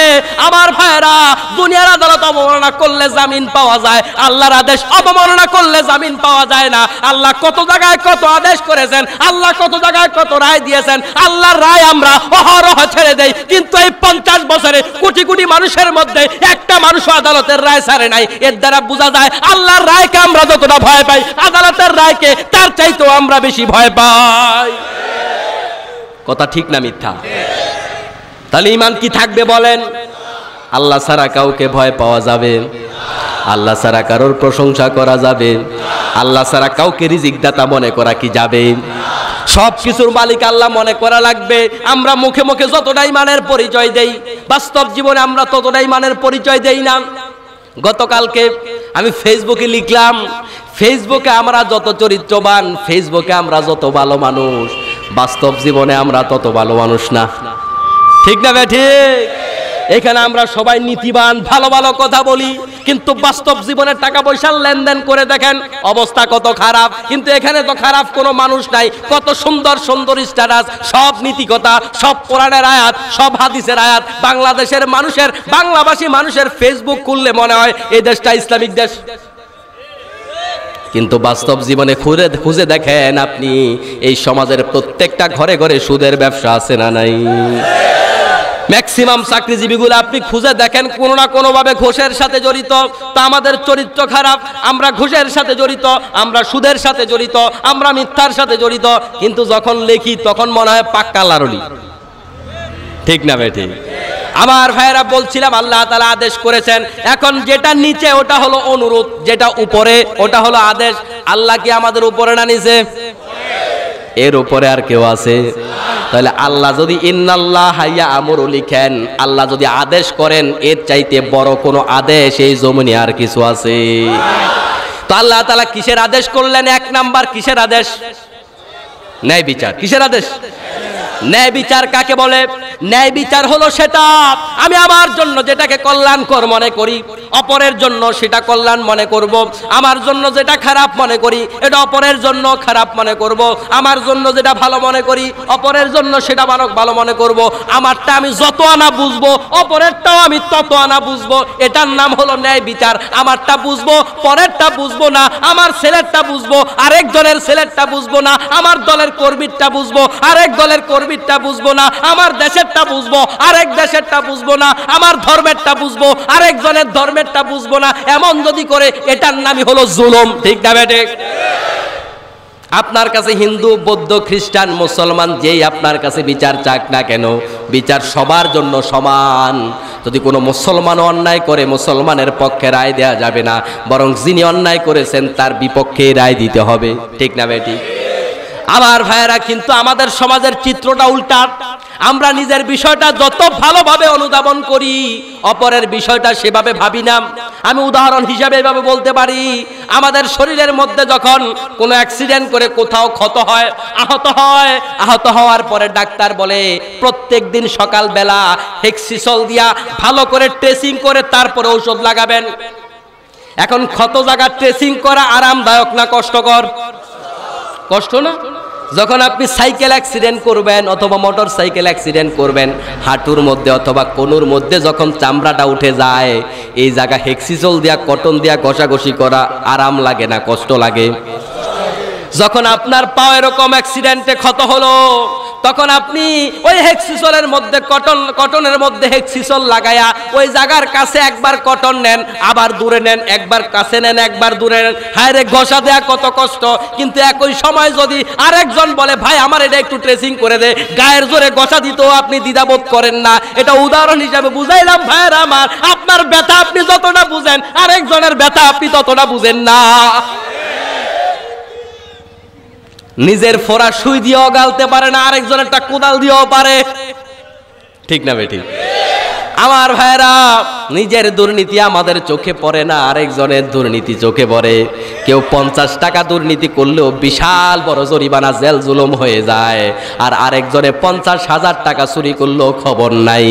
আমার ভাইরা দুনিয়ার আদালত অবমাননা করলে জামিন পাওয়া যায় আল্লাহর আদেশ অবমাননা করলে জামিন পাওয়া যায় না আল্লাহ কত জায়গায় কত আদেশ করেছেন আল্লাহ কত জায়গায় কত রায় দিয়েছেন আল্লাহর রায় আমরা অহরহ ছেড়ে দেই কিন্তু এই পঞ্চাশ বছরে কোটি কোটি মানুষের মধ্যে একটা মানুষ আদালতের রায় ছাড়ে নাই এর দ্বারা বোঝা যায় আল্লাহর রায়কে আমরা যতটা ভয় পাই আদালতের রায়কে তার চাইতেও আমরা বেশি ভয় পাই কথা ঠিক না মিথ্যা তাহলে ইমান কি থাকবে বলেন আল্লাহ ছাড়া কাউকে ভয় পাওয়া যাবে আল্লাহ ছাড়া কারোর প্রশংসা করা যাবে আল্লাহ ছাড়া কাউকে রিজিকদাতা মনে করা কি যাবে সব কিছুর মালিক আল্লাহ মনে করা লাগবে আমরা মুখে মুখে যতটাই মানের পরিচয় দেই বাস্তব জীবনে আমরা ততটাই মানের পরিচয় দেই না গতকালকে আমি ফেসবুকে লিখলাম ফেসবুকে আমরা যত চরিত্রবান ফেসবুকে আমরা যত ভালো মানুষ বাস্তব জীবনে আমরা তত ভালো মানুষ না ঠিক না ঠিক এখানে আমরা সবাই নীতিবান ভালো ভালো কথা বলি কিন্তু বাস্তব জীবনের টাকা পয়সার লেনদেন করে দেখেন অবস্থা কত খারাপ কিন্তু এখানে তো খারাপ কোনো মানুষ নাই কত সুন্দর সুন্দর স্ট্যাটাস সব নীতিকতা সব পুরাণের আয়াত সব হাদিসের আয়াত বাংলাদেশের মানুষের বাংলাভাষী মানুষের ফেসবুক খুললে মনে হয় এই দেশটা ইসলামিক দেশ কিন্তু বাস্তব জীবনে খুঁজে খুঁজে দেখেন আপনি এই সমাজের প্রত্যেকটা ঘরে ঘরে সুদের ব্যবসা আছে না নাই ম্যাক্সিমাম চাকরিজীবীগুলো আপনি খুঁজে দেখেন কোনো না কোনোভাবে ঘোষের সাথে জড়িত তা আমাদের চরিত্র খারাপ আমরা ঘোষের সাথে জড়িত আমরা সুদের সাথে জড়িত আমরা মিথ্যার সাথে জড়িত কিন্তু যখন লেখি তখন মনে হয় পাক্কা লারলি ঠিক না ভাই ঠিক আমার ভাইরা বলছিলাম আল্লাহ তালা আদেশ করেছেন এখন যেটা নিচে ওটা হলো অনুরোধ যেটা উপরে ওটা হলো আদেশ আল্লাহ কি আমাদের উপরে না নিচে এর উপরে আর কেউ আছে তাহলে আল্লাহ যদি ইন্নাল্লাহ হাইয়া আমর লিখেন আল্লাহ যদি আদেশ করেন এর চাইতে বড় কোনো আদেশ এই জমিনে আর কিছু আছে তো আল্লাহ তালা কিসের আদেশ করলেন এক নাম্বার কিসের আদেশ ন্যায় বিচার কিসের আদেশ ন্যায় বিচার কাকে বলে ন্যায় বিচার হলো সেটা আমি আমার জন্য যেটাকে কল্যাণকর মনে করি অপরের জন্য সেটা কল্যাণ মনে করব। আমার জন্য যেটা খারাপ মনে করি এটা অপরের জন্য খারাপ মনে করব। আমার জন্য যেটা ভালো মনে করি অপরের জন্য সেটা মানক ভালো মনে করব। আমারটা আমি যত আনা বুঝবো অপরেরটাও আমি তত আনা বুঝবো এটার নাম হলো ন্যায় বিচার আমারটা বুঝবো পরেরটা বুঝবো না আমার ছেলেরটা বুঝবো আরেক দলের ছেলেরটা বুঝবো না আমার দলের কর্মীরটা বুঝবো আরেক দলের কর্মী পৃথিবীরটা বুঝবো না আমার দেশেরটা বুঝবো আরেক দেশেরটা বুঝবো না আমার ধর্মেরটা বুঝবো আরেকজনের ধর্মেরটা বুঝবো না এমন যদি করে এটার নামই হলো জুলুম ঠিক না বেটে আপনার কাছে হিন্দু বৌদ্ধ খ্রিস্টান মুসলমান যেই আপনার কাছে বিচার চাক না কেন বিচার সবার জন্য সমান যদি কোনো মুসলমান অন্যায় করে মুসলমানের পক্ষে রায় দেয়া যাবে না বরং যিনি অন্যায় করেছেন তার বিপক্ষে রায় দিতে হবে ঠিক না বেটি আমার ভাইয়েরা কিন্তু আমাদের সমাজের চিত্রটা উল্টা আমরা নিজের বিষয়টা যত ভালোভাবে অনুধাবন করি অপরের বিষয়টা সেভাবে ভাবি না আমি উদাহরণ হিসাবে এভাবে বলতে পারি আমাদের শরীরের মধ্যে যখন কোনো অ্যাক্সিডেন্ট করে কোথাও ক্ষত হয় আহত হয় আহত হওয়ার পরে ডাক্তার বলে প্রত্যেক দিন সকালবেলা হেক্সিসল দিয়া ভালো করে ট্রেসিং করে তারপরে ঔষধ লাগাবেন এখন ক্ষত জায়গা ট্রেসিং করা আরামদায়ক না কষ্টকর কষ্ট না যখন আপনি সাইকেল অ্যাক্সিডেন্ট করবেন অথবা মোটর সাইকেল অ্যাক্সিডেন্ট করবেন হাঁটুর মধ্যে অথবা কোনোর মধ্যে যখন চামড়াটা উঠে যায় এই জায়গা হেক্সিজল দেওয়া কটন দেওয়া ঘষাঘষি করা আরাম লাগে না কষ্ট লাগে যখন আপনার পা এরকম অ্যাক্সিডেন্টে ক্ষত হলো তখন আপনি ওই হেক্সিসলের মধ্যে কটন কটনের মধ্যে হেক্সিসল লাগায়া ওই জায়গার কাছে একবার কটন নেন আবার দূরে নেন একবার কাছে নেন একবার দূরে নেন হায় রে ঘষা দেয়া কত কষ্ট কিন্তু একই সময় যদি আরেকজন বলে ভাই আমার এটা একটু ট্রেসিং করে দে গায়ের জোরে ঘষা দিতেও আপনি দ্বিধাবোধ করেন না এটা উদাহরণ হিসাবে বুঝাইলাম ভাইয়ের আমার আপনার ব্যথা আপনি যতটা বুঝেন আরেকজনের ব্যথা আপনি ততটা বুঝেন না নিজের ফোরা সুই দিয়েও গালতে পারে না একটা কোদাল দিয়েও পারে ঠিক না বেটি আমার ভাইরা নিজের দুর্নীতি আমাদের চোখে পড়ে না আরেকজনের দুর্নীতি চোখে পড়ে কেউ পঞ্চাশ টাকা দুর্নীতি করলেও বিশাল বড় জরিমানা জেল জুলুম হয়ে যায় আর আরেকজনে পঞ্চাশ হাজার টাকা চুরি করলেও খবর নাই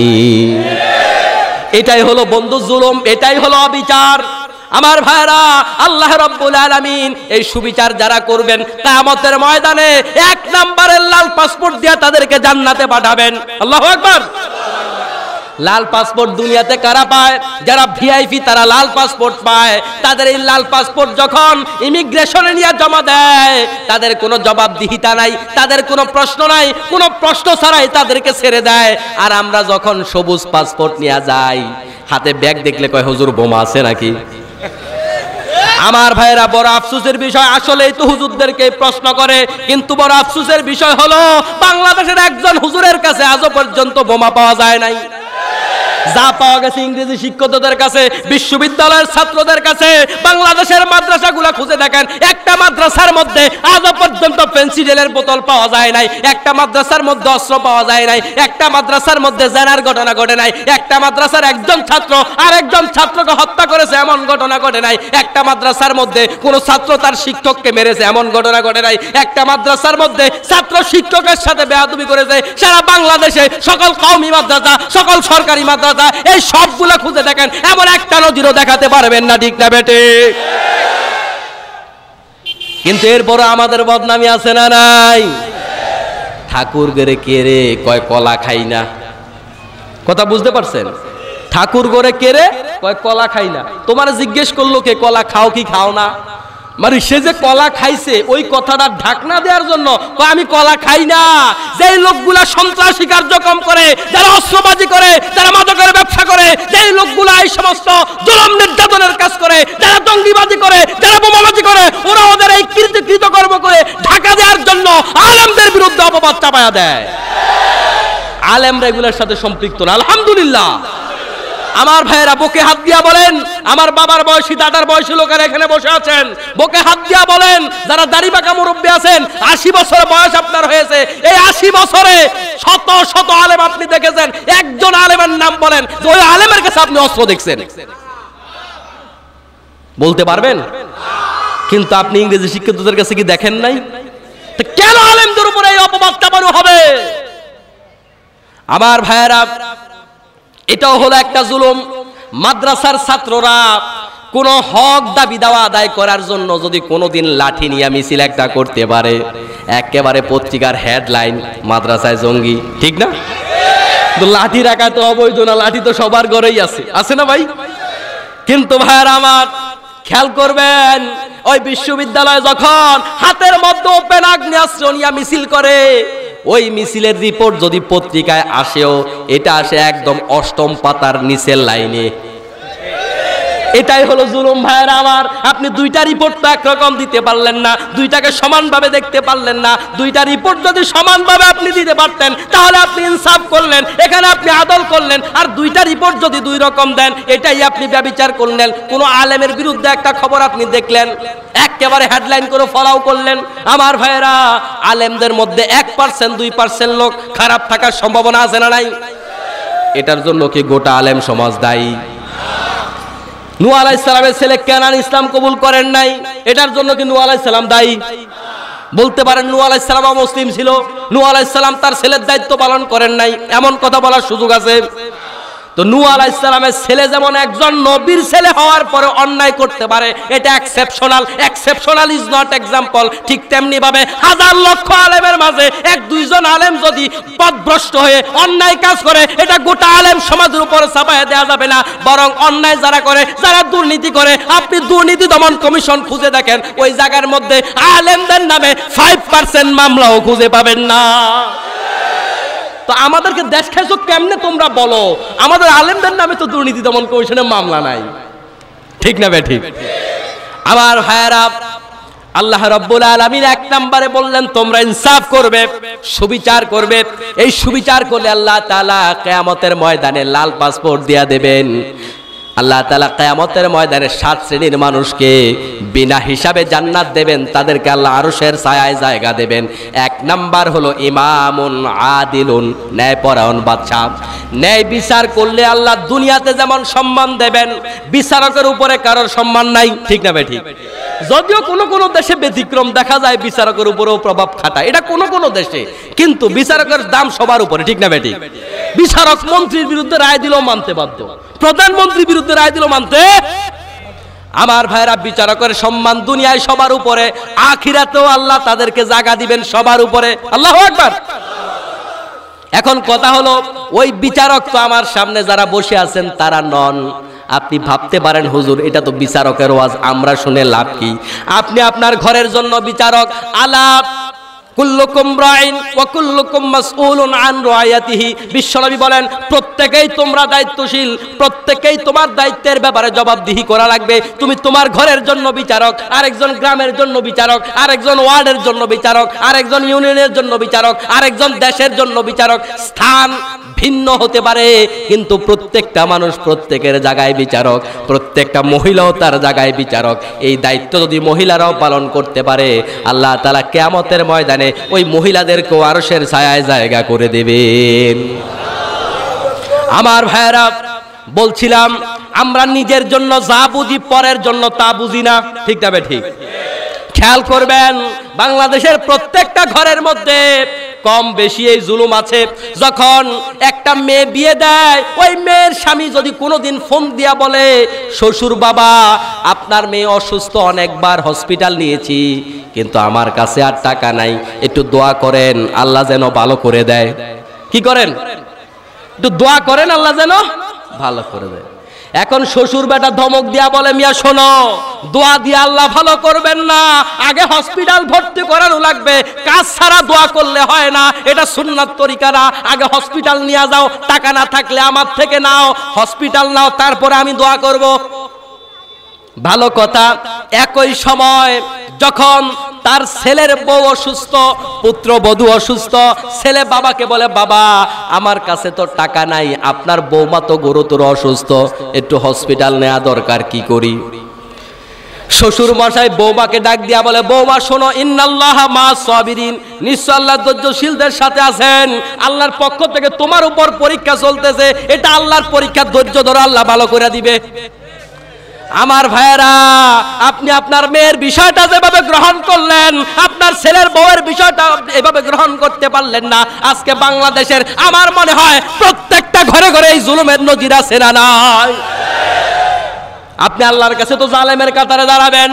এটাই হলো বন্ধু জুলুম এটাই হলো অবিচার আমার ভাইরা আল্লাহ রব্বুল আলমিন এই সুবিচার যারা করবেন কায়ামতের ময়দানে এক নম্বরের লাল পাসপোর্ট দিয়ে তাদেরকে জান্নাতে পাঠাবেন আল্লাহ একবার লাল পাসপোর্ট দুনিয়াতে কারা পায় যারা ভিআইপি তারা লাল পাসপোর্ট পায় তাদের এই লাল পাসপোর্ট যখন ইমিগ্রেশনে নিয়ে জমা দেয় তাদের কোনো জবাবদিহিতা নাই তাদের কোনো প্রশ্ন নাই কোনো প্রশ্ন ছাড়াই তাদেরকে ছেড়ে দেয় আর আমরা যখন সবুজ পাসপোর্ট নিয়ে যাই হাতে ব্যাগ দেখলে কয় হুজুর বোমা আছে নাকি আমার ভাইয়েরা বড় আফসুসের বিষয় আসলে তো হুজুরদেরকে প্রশ্ন করে কিন্তু বড় আফসুসের বিষয় হলো বাংলাদেশের একজন হুজুরের কাছে আজও পর্যন্ত বোমা পাওয়া যায় নাই যা পাওয়া গেছে ইংরেজি শিক্ষকদের কাছে বিশ্ববিদ্যালয়ের ছাত্রদের কাছে বাংলাদেশের মাদ্রাসাগুলো খুঁজে দেখেন একটা মাদ্রাসার মধ্যে আজ পর্যন্ত পেন্সিলের বোতল পাওয়া যায় নাই একটা মাদ্রাসার মধ্যে অস্ত্র পাওয়া যায় নাই একটা মাদ্রাসার মধ্যে জেনার ঘটনা ঘটে নাই একটা মাদ্রাসার একজন ছাত্র আর একজন ছাত্রকে হত্যা করেছে এমন ঘটনা ঘটে নাই একটা মাদ্রাসার মধ্যে কোনো ছাত্র তার শিক্ষককে মেরেছে এমন ঘটনা ঘটে নাই একটা মাদ্রাসার মধ্যে ছাত্র শিক্ষকের সাথে বেহাদুবি করেছে সারা বাংলাদেশে সকল কৌমি মাদ্রাসা সকল সরকারি মাদ্রাসা কথা এই সবগুলো খুঁজে দেখেন এমন একটা নদীরও দেখাতে পারবেন না ঠিক না বেটে কিন্তু এরপরে আমাদের বদনামি আছে না নাই ঠাকুর গড়ে কে কয় কলা খাই না কথা বুঝতে পারছেন ঠাকুর গড়ে কে কয় কলা খাই না তোমার জিজ্ঞেস করলো কে কলা খাও কি খাও না মানে সে যে কলা খাইছে ওই কথাটা ঢাকনা দেওয়ার জন্য আমি কলা খাই না যে লোকগুলা সন্ত্রাসী কার্যক্রম করে যারা অস্ত্রবাজি করে যারা মাদকের ব্যবসা করে যে লোকগুলা এই সমস্ত জলম নির্যাতনের কাজ করে যারা জঙ্গিবাজি করে যারা বোমাবাজি করে ওরা ওদের এই কৃত কৃতকর্ম করে ঢাকা দেওয়ার জন্য আলেমদের বিরুদ্ধে অপবাদ চাপায়া দেয় আলেম রেগুলার সাথে সম্পৃক্ত না আলহামদুলিল্লাহ আমার ভাইয়েরা বুকে হাত দিয়া বলেন আমার বাবার বয়সী দাদার বয়সী লোকেরা এখানে বসে আছেন বুকে হাত দিয়া বলেন যারা দাড়ি বাঁকা মুরব্বী আছেন আশি বছর বয়স আপনার হয়েছে এই আশি বছরে শত শত আলেম আপনি দেখেছেন একজন আলেমের নাম বলেন ওই আলেমের কাছে আপনি অস্ত্র দেখছেন বলতে পারবেন কিন্তু আপনি ইংরেজি শিক্ষিতদের কাছে কি দেখেন নাই কেন আলেমদের উপরে এই অপবাদটা বড় হবে আমার ভাইয়েরা এটাও হলো একটা জুলুম মাদ্রাসার ছাত্ররা কোনো হক দাবি দাওয়া আদায় করার জন্য যদি কোনোদিন লাঠি নিয়ে মিছিল একটা করতে পারে একেবারে পত্রিকার হেডলাইন মাদ্রাসায় জঙ্গি ঠিক না তো লাঠি রাখা তো অবৈধ না লাঠি তো সবার ঘরেই আছে আছে না ভাই কিন্তু ভাইয়ার আমার খেয়াল করবেন ওই বিশ্ববিদ্যালয়ে যখন হাতের মধ্যে ওপেন আগ্নেয়াস্ত্র নিয়ে মিছিল করে ওই মিছিলের রিপোর্ট যদি পত্রিকায় আসেও এটা আসে একদম অষ্টম পাতার নিচের লাইনে এটাই হলো জুলুম ভাইয়েরা আমার আপনি দুইটা রিপোর্ট তো একরকম দিতে পারলেন না দুইটাকে সমানভাবে দেখতে পারলেন না দুইটা রিপোর্ট যদি সমানভাবে আপনি দিতে পারতেন তাহলে আপনি ইনসাফ করলেন এখানে আপনি আদল করলেন আর দুইটা রিপোর্ট যদি দুই রকম দেন এটাই আপনি ব্যবচার করলেন কোনো আলেমের বিরুদ্ধে একটা খবর আপনি দেখলেন একেবারে হেডলাইন করে ফলাও করলেন আমার ভাইয়েরা আলেমদের মধ্যে এক পার্সেন্ট দুই পার্সেন্ট লোক খারাপ থাকার সম্ভাবনা আছে না নাই এটার জন্য কি গোটা আলেম সমাজ দায়ী নু আলাইসালামের ছেলে কেনান ইসলাম কবুল করেন নাই এটার জন্য কিন্তু নু আলাইসালাম দায়ী বলতে পারেন নু আলাইসালাম মুসলিম ছিল নু আলাইসালাম তার ছেলের দায়িত্ব পালন করেন নাই এমন কথা বলার সুযোগ আছে তো নু আলাহ ইসলামের ছেলে যেমন একজন নবীর ছেলে হওয়ার পরে অন্যায় করতে পারে এটা exceptional exceptional is not example ঠিক তেমনি ভাবে হাজার লক্ষ আলেমের মাঝে এক দুইজন আলেম যদি পদভ্রষ্ট হয়ে অন্যায় কাজ করে এটা গোটা আলেম সমাজের উপর চাপাই দেওয়া যাবে না বরং অন্যায় যারা করে যারা দুর্নীতি করে আপনি দুর্নীতি দমন কমিশন খুঁজে দেখেন ওই জায়গার মধ্যে আলেমদের নামে ফাইভ পার্সেন্ট মামলাও খুঁজে পাবেন না তো আমাদেরকে দেশ খাইছো কেমনে তোমরা বলো আমাদের আলেমদের নামে তো দুর্নীতি দমন কমিশনের মামলা নাই ঠিক না বে ঠিক আবার আপ আল্লাহ রব্বুল আলমিন এক নাম্বারে বললেন তোমরা ইনসাফ করবে সুবিচার করবে এই সুবিচার করলে আল্লাহ তালা কেয়ামতের ময়দানে লাল পাসপোর্ট দিয়া দেবেন আল্লাহ তালা কেয়ামতের ময়দানে সাত শ্রেণীর মানুষকে বিনা হিসাবে জান্নাত দেবেন তাদেরকে আল্লাহ আরুষের ছায় জায়গা দেবেন এক নাম্বার হলো ইমামুন আদিলুন পরায়ণ বাদশাহ ন্যায় বিচার করলে আল্লাহ দুনিয়াতে যেমন সম্মান দেবেন বিচারকের উপরে কারোর সম্মান নাই ঠিক না ভাই ঠিক যদিও কোনো কোনো দেশে ব্যতিক্রম দেখা যায় বিচারকের উপরেও প্রভাব খাটায় এটা কোনো কোনো দেশে কিন্তু বিচারকের দাম সবার উপরে ঠিক না ভাই ঠিক বিচারক মন্ত্রীর বিরুদ্ধে রায় দিলেও মানতে বাধ্য প্রধানমন্ত্রীর বিরুদ্ধে রায় দিলেও মানতে আমার ভাইরা বিচারকের সম্মান দুনিয়ায় সবার উপরে আখিরাতেও আল্লাহ তাদেরকে জাগা দিবেন সবার উপরে আল্লাহ একবার এখন কথা হলো ওই বিচারক তো আমার সামনে যারা বসে আছেন তারা নন আপনি ভাবতে পারেন হুজুর এটা তো বিচারকের ওয়াজ আমরা শুনে লাভ কি আপনি আপনার ঘরের জন্য বিচারক আলাপ কুল্লুকুম রাইন ওয়া কুল্লুকুম মাসউলুন আন রায়াতিহি বিশ্বনবী বলেন প্রত্যেকেই তোমরা দায়িত্বশীল প্রত্যেকেই তোমার দায়িত্বের ব্যাপারে জবাবদিহি করা লাগবে তুমি তোমার ঘরের জন্য বিচারক আরেকজন গ্রামের জন্য বিচারক আরেকজন ওয়ার্ডের জন্য বিচারক আরেকজন ইউনিয়নের জন্য বিচারক আরেকজন দেশের জন্য বিচারক স্থান ভিন্ন হতে পারে কিন্তু প্রত্যেকটা মানুষ প্রত্যেকের জায়গায় বিচারক প্রত্যেকটা মহিলাও তার জায়গায় বিচারক এই দায়িত্ব যদি মহিলারাও পালন করতে পারে আল্লাহ তালা কেমতের ময়দানে ওই মহিলাদেরকে আরসের ছায়ায় জায়গা করে দেবেন আমার ভাইয়েরা বলছিলাম আমরা নিজের জন্য যা বুঝি পরের জন্য তা বুঝি না ঠিক যাবে ঠিক খেয়াল করবেন বাংলাদেশের প্রত্যেকটা ঘরের মধ্যে কম বেশি এই জুলুম আছে যখন একটা মেয়ে বিয়ে দেয় ওই মেয়ের স্বামী যদি কোনোদিন ফোন দিয়া বলে শ্বশুর বাবা আপনার মেয়ে অসুস্থ অনেকবার হসপিটাল নিয়েছি কিন্তু আমার কাছে আর টাকা নাই একটু দোয়া করেন আল্লাহ যেন ভালো করে দেয় কি করেন একটু দোয়া করেন আল্লাহ যেন ভালো করে দেয় এখন শ্বশুর বেটা ধমক দিয়া বলে মিয়া শোনো দোয়া দিয়ে আল্লাহ ভালো করবেন না আগে হসপিটাল ভর্তি করানো লাগবে কাজ ছাড়া দোয়া করলে হয় না এটা সুন্নাত তরিকা না আগে হসপিটাল নিয়ে যাও টাকা না থাকলে আমার থেকে নাও হসপিটাল নাও তারপরে আমি দোয়া করব ভালো কথা একই সময় যখন তার ছেলের বউ অসুস্থ পুত্র বধু অসুস্থ ছেলে বাবাকে বলে বাবা আমার কাছে তো টাকা নাই আপনার বৌমা তো গুরুতর অসুস্থ একটু হসপিটাল নেওয়া দরকার কি করি শ্বশুর মশাই বৌমাকে ডাক দিয়া বলে বৌমা শোনো ইন্নাল্লাহ মা সাবিরিন নিশ্চয় আল্লাহ ধৈর্যশীলদের সাথে আছেন আল্লাহর পক্ষ থেকে তোমার উপর পরীক্ষা চলতেছে এটা আল্লাহর পরীক্ষা ধৈর্য ধরো আল্লাহ ভালো করে দিবে আমার ভাইয়েরা আপনি আপনার মেয়ের বিষয়টা যেভাবে গ্রহণ করলেন আপনার ছেলের বউয়ের বিষয়টা এভাবে গ্রহণ করতে পারলেন না আজকে বাংলাদেশের আমার মনে হয় প্রত্যেকটা ঘরে ঘরে এই জুলুমের নজিরা সেরা নয় আপনি আল্লাহর কাছে তো জালেমের কাতারে দাঁড়াবেন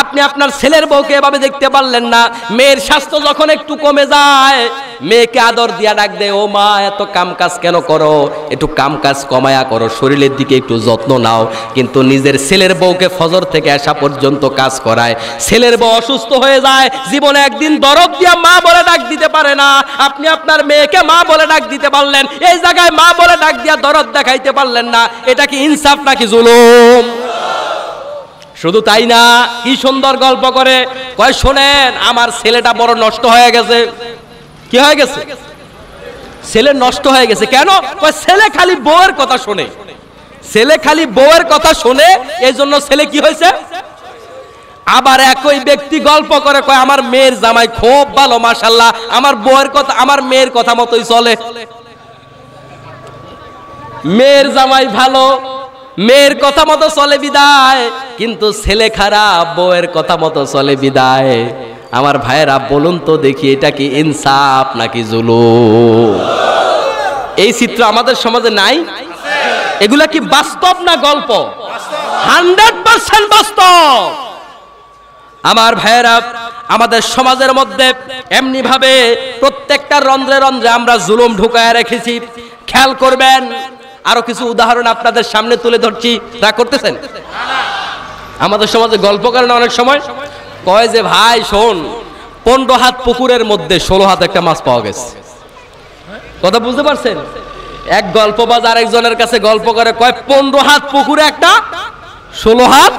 আপনি আপনার ছেলের বউকে এভাবে দেখতে পারলেন না মেয়ের স্বাস্থ্য যখন একটু কমে যায় মেয়েকে আদর দিয়া ডাক দে ও মা এত কাম কাজ কেন করো একটু কাম কাজ কমায়া করো শরীরের দিকে একটু যত্ন নাও কিন্তু নিজের ছেলের বউকে ফজর থেকে আসা পর্যন্ত কাজ করায় ছেলের বউ অসুস্থ হয়ে যায় জীবনে একদিন দরব দিয়া মা বলে ডাক দিতে পারে না আপনি আপনার মেয়েকে মা বলে ডাক দিতে পারলেন এই জায়গায় মা বলে ডাক দিয়া দরদ দেখাইতে পারলেন না এটা কি ইনসাফ নাকি জুলুম শুধু তাই না কি সুন্দর গল্প করে কয় শোনেন আমার ছেলেটা বড় নষ্ট হয়ে গেছে কি হয়ে গেছে ছেলে নষ্ট হয়ে গেছে কেন কয় ছেলে খালি বউয়ের কথা শোনে ছেলে খালি বউয়ের কথা শোনে এই জন্য ছেলে কি হয়েছে আবার একই ব্যক্তি গল্প করে কয় আমার মেয়ের জামাই খুব ভালো মাসাল্লাহ আমার বউয়ের কথা আমার মেয়ের কথা মতোই চলে মেয়ের জামাই ভালো মেয়ের কথা মতো চলে বিদায় কিন্তু ছেলে খারাপ বউয়ের কথা মতো চলে বিদায় আমার ভাইয়েরা বলুন তো দেখি এটা কি ইনসাফ নাকি জুলু এই চিত্র আমাদের সমাজে নাই এগুলা কি বাস্তব না গল্প হান্ড্রেড পার্সেন্ট বাস্তব আমার ভাইয়েরা আমাদের সমাজের মধ্যে এমনি ভাবে প্রত্যেকটা রন্ধ্রে রন্ধ্রে আমরা জুলুম ঢুকায় রেখেছি খেয়াল করবেন আরো কিছু উদাহরণ আপনাদের সামনে তুলে ধরছি তা করতেছেন আমাদের সমাজে গল্প কারণে না অনেক সময় কয় যে ভাই শোন পনেরো হাত পুকুরের মধ্যে ষোলো হাত একটা মাছ পাওয়া গেছে কথা বুঝতে পারছেন এক গল্পবাজ আরেকজনের কাছে গল্প করে কয় পনেরো হাত পুকুরে একটা ষোলো হাত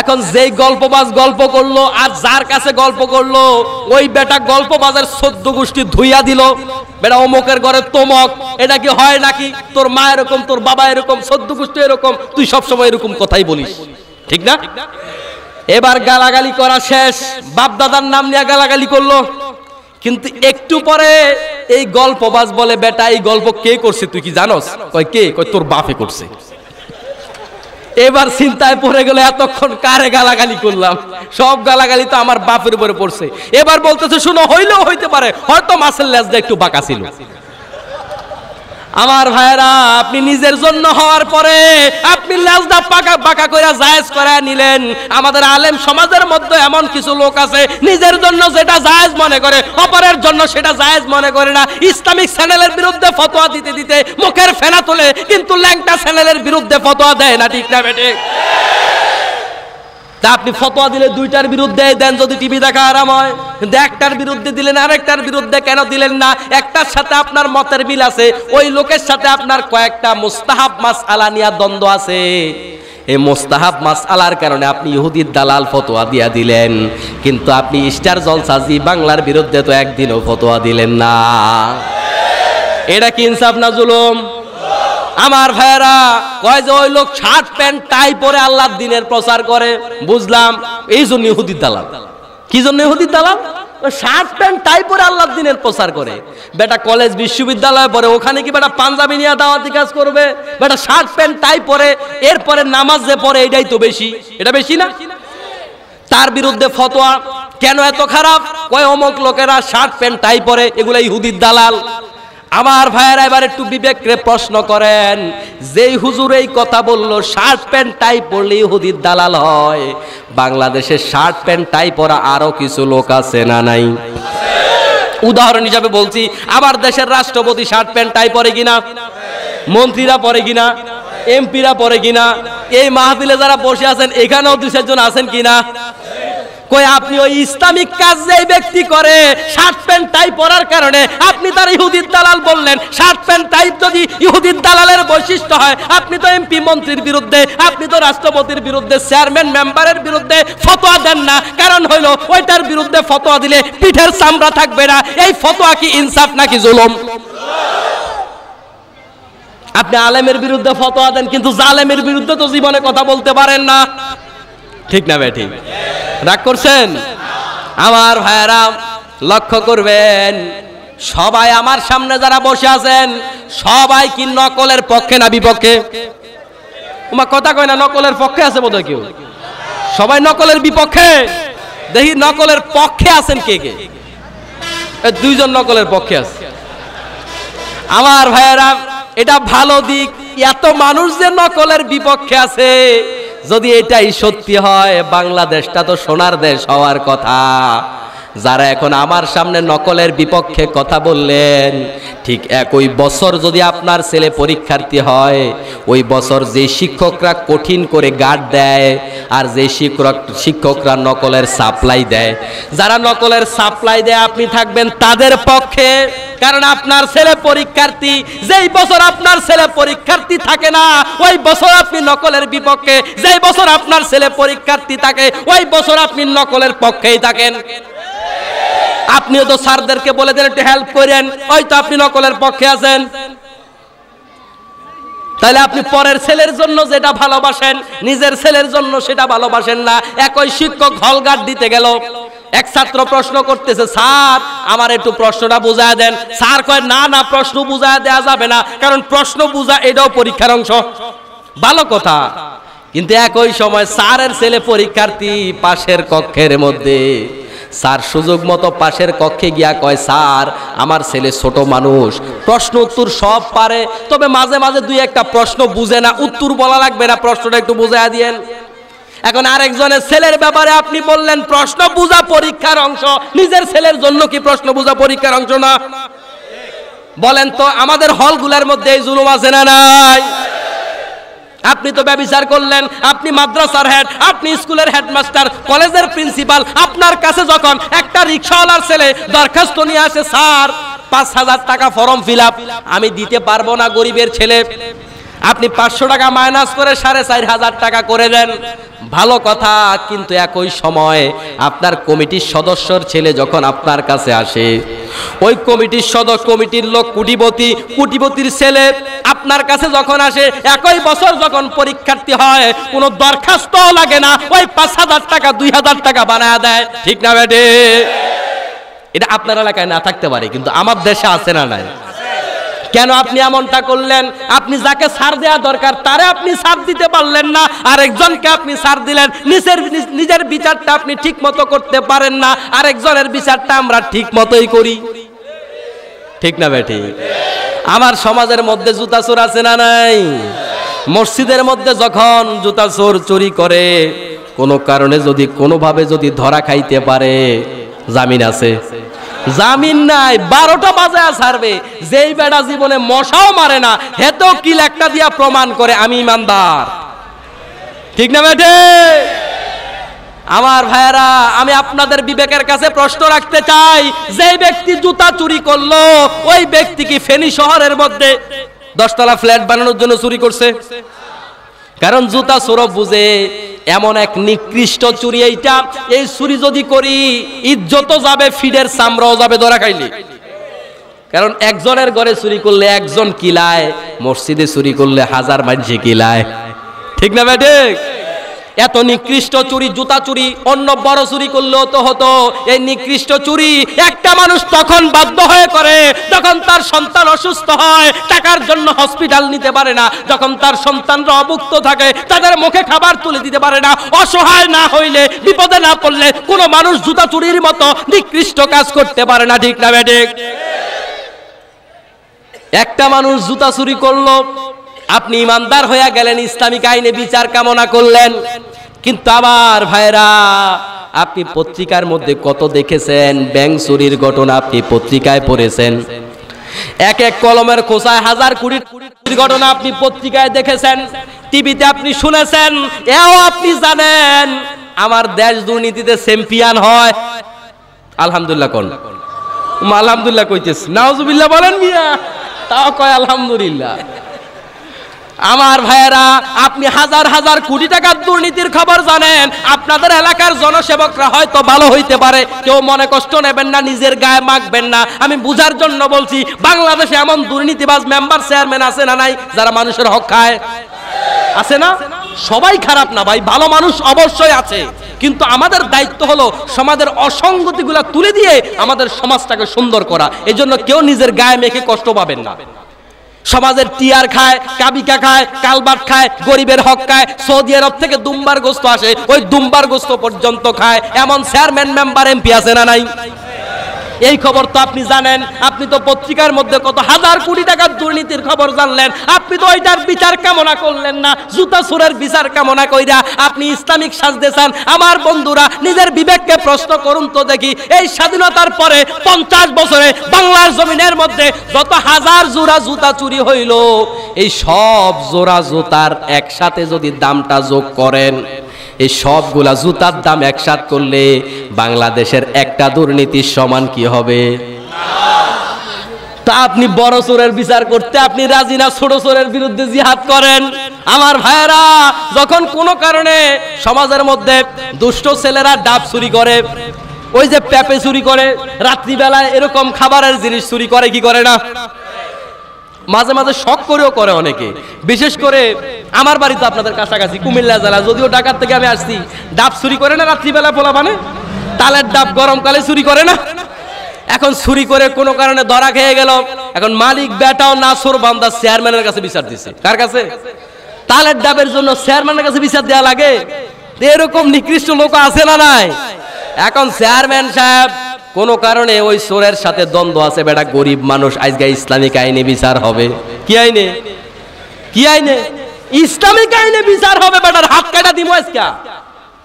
এখন যেই গল্পবাজ গল্প করলো আর যার কাছে গল্প করলো ওই বেটা গল্পবাজের সদ্য গোষ্ঠী ধুইয়া দিল বেটা অমুকের ঘরে তোমক এটা কি হয় নাকি তোর মা এরকম তোর বাবা এরকম সদ্য গোষ্ঠী এরকম তুই সবসময় এরকম কথাই বলিস ঠিক না এবার গালাগালি করা শেষ বাপদাদার নাম নিয়ে গালাগালি করলো কিন্তু একটু পরে এই গল্পবাজ বলে বেটা এই গল্প কে করছে তুই কি জানোস কয় কে কয় তোর বাপে করছে এবার চিন্তায় পড়ে গেলে এতক্ষণ কারে গালাগালি করলাম সব গালাগালি তো আমার বাপের উপরে পড়ছে এবার বলতেছে শুনো হইলেও হইতে পারে হয়তো মাসের লেজটা একটু বাঁকা ছিল আমার ভাইরা আপনি নিজের জন্য হওয়ার পরে আপনি লাজদা পাকা পাকা কইরা জায়েজ করায় নিলেন আমাদের আলেম সমাজের মধ্যে এমন কিছু লোক আছে নিজের জন্য যেটা জায়েজ মনে করে অপরের জন্য সেটা জায়েজ মনে করে না ইসলামিক চ্যানেলের বিরুদ্ধে ফতোয়া দিতে দিতে মুখের ফেনা তোলে কিন্তু ল্যাংটা চ্যানেলের বিরুদ্ধে ফতোয়া দেয় না ঠিক না বেটে তা আপনি ফতোয়া দিলে দুইটার বিরুদ্ধে দেন যদি টিভি দেখা আরাম হয় কিন্তু একটার বিরুদ্ধে দিলেন আরেকটার বিরুদ্ধে কেন দিলেন না একটার সাথে আপনার মতের মিল আছে ওই লোকের সাথে আপনার কয়েকটা মুস্তাহাব মাস আলা নিয়া দ্বন্দ্ব আছে এই মোস্তাহাব মাস আলার কারণে আপনি ইহুদির দালাল ফতোয়া দিয়া দিলেন কিন্তু আপনি স্টার জলসাজি বাংলার বিরুদ্ধে তো একদিনও ফতোয়া দিলেন না এটা কি ইনসাফ না জুলুম আমার ভাইয়েরা কয় যে ওই লোক শার্ট প্যান্ট টাই পরে আল্লাহ দিনের প্রচার করে বুঝলাম এই জন্য ইহুদির দালাল কি জন্য ইহুদির দালাল শার্ট প্যান্ট টাই পরে আল্লাহ দিনের প্রচার করে বেটা কলেজ বিশ্ববিদ্যালয়ে পরে ওখানে কি বেটা পাঞ্জাবি নিয়ে দাওয়াতি কাজ করবে বেটা শার্ট প্যান্ট টাই পরে এরপরে নামাজ যে পরে এটাই তো বেশি এটা বেশি না তার বিরুদ্ধে ফতোয়া কেন এত খারাপ কয় অমক লোকেরা শার্ট প্যান্ট টাই পরে এগুলো ইহুদির দালাল আমার ভাইয়েরা এবার একটু বিবেককে প্রশ্ন করেন যেই হুজুর এই কথা বলল শার্ট প্যান্ট টাই পরলে ইহুদির দালাল হয় বাংলাদেশে শার্ট প্যান্ট টাই পরা আরো কিছু লোক আছে না নাই উদাহরণ হিসাবে বলছি আমার দেশের রাষ্ট্রপতি শার্ট প্যান্ট টাই পরে কিনা মন্ত্রীরা পরে কিনা এমপিরা পরে কিনা এই মাহফিলে যারা বসে আছেন এখানেও দু চারজন আছেন কিনা কই আপনি ওই ইসলামিক কাজ যেই ব্যক্তি করে শার্ট প্যান্ট টাই পরার কারণে আপনি তার ইহুদির দালাল বললেন শার্ট প্যান্ট টাইপ যদি ইহুদির দালালের বৈশিষ্ট্য হয় আপনি তো এমপি মন্ত্রীর বিরুদ্ধে আপনি তো রাষ্ট্রপতির বিরুদ্ধে চেয়ারম্যান মেম্বারের বিরুদ্ধে ফতোয়া দেন না কারণ হইল ওইটার বিরুদ্ধে ফতোয়া দিলে পিঠের চামড়া থাকবে না এই ফতোয়া কি ইনসাফ নাকি জুলুম আপনি আলেমের বিরুদ্ধে ফতোয়া দেন কিন্তু জালেমের বিরুদ্ধে তো জীবনে কথা বলতে পারেন না ঠিক না ব্যাঠি রাগ করছেন আমার ভাইয়ারা লক্ষ্য করবেন সবাই আমার সামনে যারা বসে আছেন সবাই কি নকলের পক্ষে না বিপক্ষে তোমার কথা কয় না নকলের পক্ষে আছে বোধ কেউ সবাই নকলের বিপক্ষে দেখি নকলের পক্ষে আছেন কে কে দুইজন নকলের পক্ষে আছে আমার ভাইয়েরা এটা ভালো দিক এত মানুষ যে নকলের বিপক্ষে আছে যদি এটাই সত্যি হয় বাংলাদেশটা তো সোনার দেশ হওয়ার কথা যারা এখন আমার সামনে নকলের বিপক্ষে কথা বললেন ঠিক একই বছর যদি আপনার ছেলে পরীক্ষার্থী হয় ওই বছর যে শিক্ষকরা কঠিন করে গার্ড দেয় আর যে শিক্ষক শিক্ষকরা নকলের সাপ্লাই দেয় যারা নকলের সাপ্লাই দেয় আপনি থাকবেন তাদের পক্ষে কারণ আপনার ছেলে পরীক্ষার্থী যেই বছর আপনার ছেলে পরীক্ষার্থী থাকে না ওই বছর আপনি নকলের বিপক্ষে যেই বছর আপনার ছেলে পরীক্ষার্থী থাকে ওই বছর আপনি নকলের পক্ষেই থাকেন আপনিও তো স্যারদেরকে বলে দেন একটু হেল্প করেন ওই তো আপনি নকলের পক্ষে আছেন তাহলে আপনি পরের ছেলের জন্য যেটা ভালোবাসেন নিজের ছেলের জন্য সেটা ভালোবাসেন না একই শিক্ষক হলগার্ড দিতে গেল এক ছাত্র প্রশ্ন করতেছে স্যার আমার একটু প্রশ্নটা বুঝায় দেন স্যার কয় না না প্রশ্ন বুঝায় দেয়া যাবে না কারণ প্রশ্ন বুঝা এটাও পরীক্ষার অংশ ভালো কথা কিন্তু একই সময় স্যারের ছেলে পরীক্ষার্থী পাশের কক্ষের মধ্যে স্যার সুযোগ মতো পাশের কক্ষে গিয়া কয় স্যার আমার ছেলে ছোট মানুষ প্রশ্ন উত্তর সব পারে তবে মাঝে মাঝে দুই একটা প্রশ্ন বুঝে না উত্তর বলা লাগবে না প্রশ্নটা একটু বুঝাইয়া দিয়েন এখন আরেকজনের ছেলের ব্যাপারে আপনি বললেন প্রশ্ন বুঝা পরীক্ষার অংশ নিজের ছেলের জন্য কি প্রশ্ন বুঝা পরীক্ষার অংশ না বলেন তো আমাদের হলগুলার মধ্যে এই জুলুম আছে না নাই আপনি তো ব্যবচার করলেন আপনি মাদ্রাসার হেড আপনি স্কুলের হেডমাস্টার কলেজের প্রিন্সিপাল আপনার কাছে যখন একটা রিক্সাওয়ালার ছেলে দরখাস্ত নিয়ে আসে স্যার পাঁচ হাজার টাকা ফর্ম ফিল আমি দিতে পারবো না গরিবের ছেলে আপনি পাঁচশো টাকা মাইনাস করে সাড়ে চার হাজার টাকা করে দেন ভালো কথা কিন্তু একই সময়ে আপনার কমিটির সদস্যর ছেলে যখন আপনার কাছে আসে ওই কমিটির সদস্য কমিটির লোক কুটিপতি কুটিপতির ছেলে আপনার কাছে যখন আসে একই বছর যখন পরীক্ষার্থী হয় কোনো দরখাস্ত লাগে না ওই পাঁচ হাজার টাকা দুই হাজার টাকা বানায় দেয় ঠিক না ব্যাটে এটা আপনার এলাকায় না থাকতে পারে কিন্তু আমার দেশে আছে না নাই কেন আপনি এমনটা করলেন আপনি যাকে সার দেওয়া দরকার তারে আপনি সার দিতে পারলেন না আরেকজনকে আপনি সার দিলেন নিজের নিজের বিচারটা আপনি ঠিক মতো করতে পারেন না আরেকজনের বিচারটা আমরা ঠিক মতোই করি ঠিক না বেটি আমার সমাজের মধ্যে জুতা চোর আছে না নাই মসজিদের মধ্যে যখন জুতা চোর চুরি করে কোনো কারণে যদি কোনোভাবে যদি ধরা খাইতে পারে জামিন আছে জামিন নাই বারোটা বাজায় ছাড়বে যেই বেড়া জীবনে মশাও মারে না হেত কিল একটা দিয়া প্রমাণ করে আমি ইমানদার ঠিক না বেটে আমার ভাইয়েরা আমি আপনাদের বিবেকের কাছে প্রশ্ন রাখতে চাই যে ব্যক্তি জুতা চুরি করলো ওই ব্যক্তি কি ফেনী শহরের মধ্যে দশতলা ফ্ল্যাট বানানোর জন্য চুরি করছে কারণ জুতা সৌরভ বুঝে এমন এক নিকৃষ্ট চুরি এইটা এই চুরি যদি করি ইজ্জত যাবে ফিডের চামড়াও যাবে ধরা খাইলি কারণ একজনের ঘরে চুরি করলে একজন কিলায় মসজিদে চুরি করলে হাজার মানুষে কিলায় ঠিক না ব্যাটিক এত নিকৃষ্ট চুরি জুতা চুরি অন্য বড় চুরি করলেও তো হতো এই নিকৃষ্ট চুরি একটা মানুষ তখন বাধ্য হয়ে করে যখন তার সন্তান অসুস্থ হয় টাকার জন্য হসপিটাল নিতে পারে না যখন তার সন্তানরা অভুক্ত থাকে তাদের মুখে খাবার তুলে দিতে পারে না অসহায় না হইলে বিপদে না পড়লে কোনো মানুষ জুতা চুরির মতো নিকৃষ্ট কাজ করতে পারে না ঠিক না ব্যাটিক একটা মানুষ জুতা চুরি করলো আপনি ইমানদার হয়ে গেলেন ইসলামিক আইনে বিচার কামনা করলেন কিন্তু আমার ভাইরা আপনি পত্রিকার মধ্যে কত দেখেছেন ব্যাংক চুরির ঘটনা আপনি পত্রিকায় পড়েছেন এক এক কলমের খোঁচায় হাজার কুড়ি কুড়ির ঘটনা আপনি পত্রিকায় দেখেছেন টিভিতে আপনি শুনেছেন এও আপনি জানেন আমার দেশ দুর্নীতিতে চ্যাম্পিয়ন হয় আলহামদুলিল্লাহ কোন আলহামদুলিল্লাহ কইতেছি নাওজুবিল্লাহ বলেন মিয়া তাও কয় আলহামদুলিল্লাহ আমার ভাইয়েরা আপনি হাজার হাজার কোটি টাকার দুর্নীতির খবর জানেন আপনাদের এলাকার জনসেবকরা হয়তো ভালো হইতে পারে কেউ মনে কষ্ট নেবেন না নিজের গায়ে মাখবেন না আমি বুঝার জন্য বলছি বাংলাদেশে এমন দুর্নীতিবাজ মেম্বার চেয়ারম্যান আছে না নাই যারা মানুষের হক খায় আছে না সবাই খারাপ না ভাই ভালো মানুষ অবশ্যই আছে কিন্তু আমাদের দায়িত্ব হলো সমাজের অসঙ্গতিগুলা তুলে দিয়ে আমাদের সমাজটাকে সুন্দর করা এজন্য কেউ নিজের গায়ে মেখে কষ্ট পাবেন না সমাজের টিয়ার খায় কাবিকা খায় কালবাট খায় গরিবের হক খায় সৌদি আরব থেকে দুম্বার গোস্ত আসে ওই দুম্বার গোস্ত পর্যন্ত খায় এমন চেয়ারম্যান মেম্বার এমপি আছে না নাই এই খবর তো আপনি জানেন আপনি তো পত্রিকার মধ্যে কত হাজার কোটি টাকার দুর্নীতির খবর জানলেন আপনি তো ওইটার বিচার কামনা করলেন না জুতা সুরের বিচার কামনা কইরা আপনি ইসলামিক সাজতে চান আমার বন্ধুরা নিজের বিবেককে প্রশ্ন করুন তো দেখি এই স্বাধীনতার পরে পঞ্চাশ বছরে বাংলার জমিনের মধ্যে যত হাজার জোড়া জুতা চুরি হইল এই সব জোড়া জুতার একসাথে যদি দামটা যোগ করেন এই সবগুলা জুতার দাম একসাথ করলে বাংলাদেশের একটা দুর্নীতির সমান কি হবে তা আপনি বড় চোরের বিচার করতে আপনি রাজি না ছোট চোরের বিরুদ্ধে জিহাদ করেন আমার ভাইয়েরা যখন কোনো কারণে সমাজের মধ্যে দুষ্ট ছেলেরা ডাব চুরি করে ওই যে পেঁপে চুরি করে রাত্রিবেলায় এরকম খাবারের জিনিস চুরি করে কি করে না মাঝে মাঝে শখ করেও করে অনেকে বিশেষ করে আমার বাড়িতে আপনাদের কাছাকাছি কুমিল্লা জেলা যদিও ঢাকার থেকে আমি আসছি ডাব চুরি করে না রাত্রিবেলা পোলা মানে তালের ডাব গরমকালে চুরি করে না এখন চুরি করে কোনো কারণে ধরা খেয়ে গেল এখন মালিক বেটাও নাসর বান্দা চেয়ারম্যানের কাছে বিচার দিছে কার কাছে তালের ডাবের জন্য চেয়ারম্যানের কাছে বিচার দেওয়া লাগে এরকম নিকৃষ্ট লোক আছে না নাই এখন চেয়ারম্যান সাহেব কোনো কারণে ওই সোরের সাথে দ্বন্দ্ব আছে বেটা গরিব মানুষ আজকে ইসলামিক আইনে বিচার হবে কি আইনে কি আইনে ইসলামিক আইনে বিচার হবে বেটার হাত কাটা দিব আজকে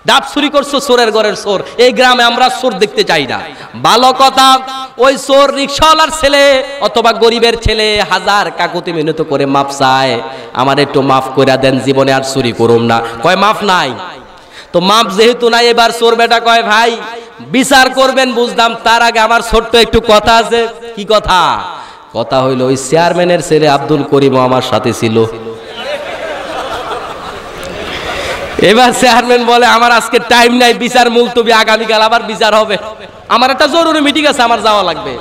ডাব চুরি করছো চোরের ঘরের চোর এই গ্রামে আমরা চোর দেখতে চাই না ভালো কথা ওই চোর রিক্সাওয়ালার ছেলে অথবা গরিবের ছেলে হাজার কাকুতি মিনত করে মাফ চায় আমার একটু মাফ করে দেন জীবনে আর চুরি করুম না কয় মাফ নাই তো মাপ যেহেতু নাই এবার চোর বেটা কয় ভাই বিচার করবেন বুঝলাম তার আগে আমার ছোট্ট একটু কথা আছে কি কথা কথা হইল ওই চেয়ারম্যানের ছেলে আব্দুল করিম আমার সাথে ছিল এবার চেয়ারম্যান বলে আমার আজকে টাইম নাই বিচার মুলতবি আগামীকাল আবার বিচার হবে আমার একটা জরুরি মিটিং আছে আমার যাওয়া লাগবে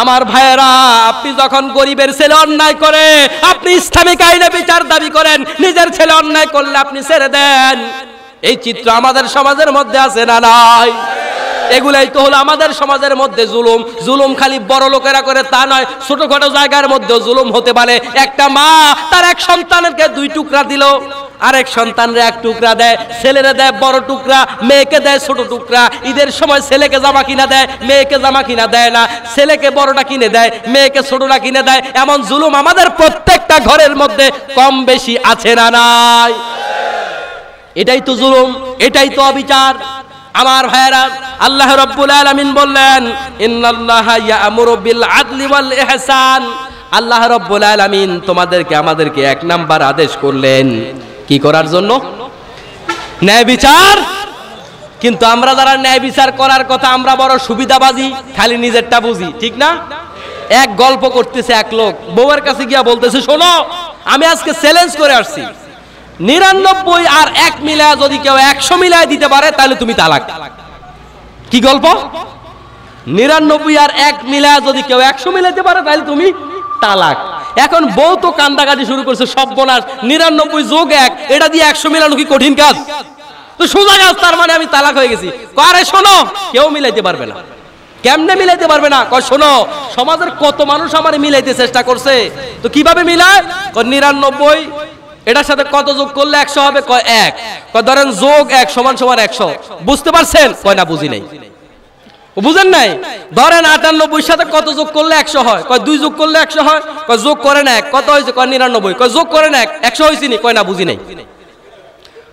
আমার ভাইয়েরা আপনি যখন গরিবের ছেলে অন্যায় করে আপনি ইসলামিক আইনে বিচার দাবি করেন নিজের ছেলে অন্যায় করলে আপনি ছেড়ে দেন এই চিত্র আমাদের সমাজের মধ্যে আছে না নাই এগুলাই তো হলো আমাদের সমাজের মধ্যে জুলুম জুলুম খালি বড় লোকেরা করে তা নয় ছোটখাটো জায়গার মধ্যেও জুলুম হতে পারে একটা মা তার এক সন্তানকে দুই টুকরা দিল আরেক সন্তানরা এক টুকরা দেয় ছেলেরা দেয় বড় টুকরা মেয়েকে দেয় ছোট টুকরা ঈদের সময় ছেলেকে জামা কিনা দেয় মেয়েকে জামা কিনা দেয় না ছেলেকে বড়টা কিনে দেয় মেয়েকে ছোটটা কিনে দেয় এমন জুলুম আমাদের প্রত্যেকটা ঘরের মধ্যে কম বেশি আছে না নাই এটাই তো জুলুম এটাই তো অবিচার আমার ভাইরা আল্লাহ রব্বুল আলামিন বললেন ইন্নাল্লাহা ইয়ামুরু বিল আদলি ওয়াল ইহসান আল্লাহ রব্বুল আলামিন তোমাদেরকে আমাদেরকে এক নাম্বার আদেশ করলেন কি করার জন্য ন্যায় বিচার কিন্তু আমরা যারা ন্যায় বিচার করার কথা আমরা বড় সুবিধাবাজি খালি নিজেরটা বুঝি ঠিক না এক গল্প করতেছে এক লোক বউয়ের কাছে গিয়া বলতেছে শোনো আমি আজকে চ্যালেঞ্জ করে আসছি নিরানব্বই আর এক মিলায় যদি কেউ একশো মিলায় দিতে পারে তাহলে তুমি তালাক কি গল্প নিরানব্বই আর এক মিলায় যদি কেউ একশো মিলাইতে পারে তাহলে তুমি তালাক এখন বউ তো কান্দাকাজি শুরু করছে সব বোনার নিরানব্বই যোগ এক এটা দিয়ে একশো মিলানো কি কঠিন কাজ তো সোজা কাজ তার মানে আমি তালাক হয়ে গেছি কারে শোনো কেউ মিলাইতে পারবে না কেমনে মিলাইতে পারবে না কয় শোনো সমাজের কত মানুষ আমার মিলাইতে চেষ্টা করছে তো কিভাবে মিলায় নিরানব্বই এটার সাথে কত যোগ করলে একশো হবে কয় এক কয় ধরেন যোগ এক সমান সমান একশো বুঝতে পারছেন কয় না বুঝি নাই বুঝেন নাই ধরেন আটানব্বই সাথে কত যোগ করলে একশো হয় কয় দুই যোগ করলে একশো হয় কয় যোগ করেন এক কত হয়েছে কয় নিরানব্বই কয় যোগ করেন এক একশো হয়েছে নি কয় না বুঝি নাই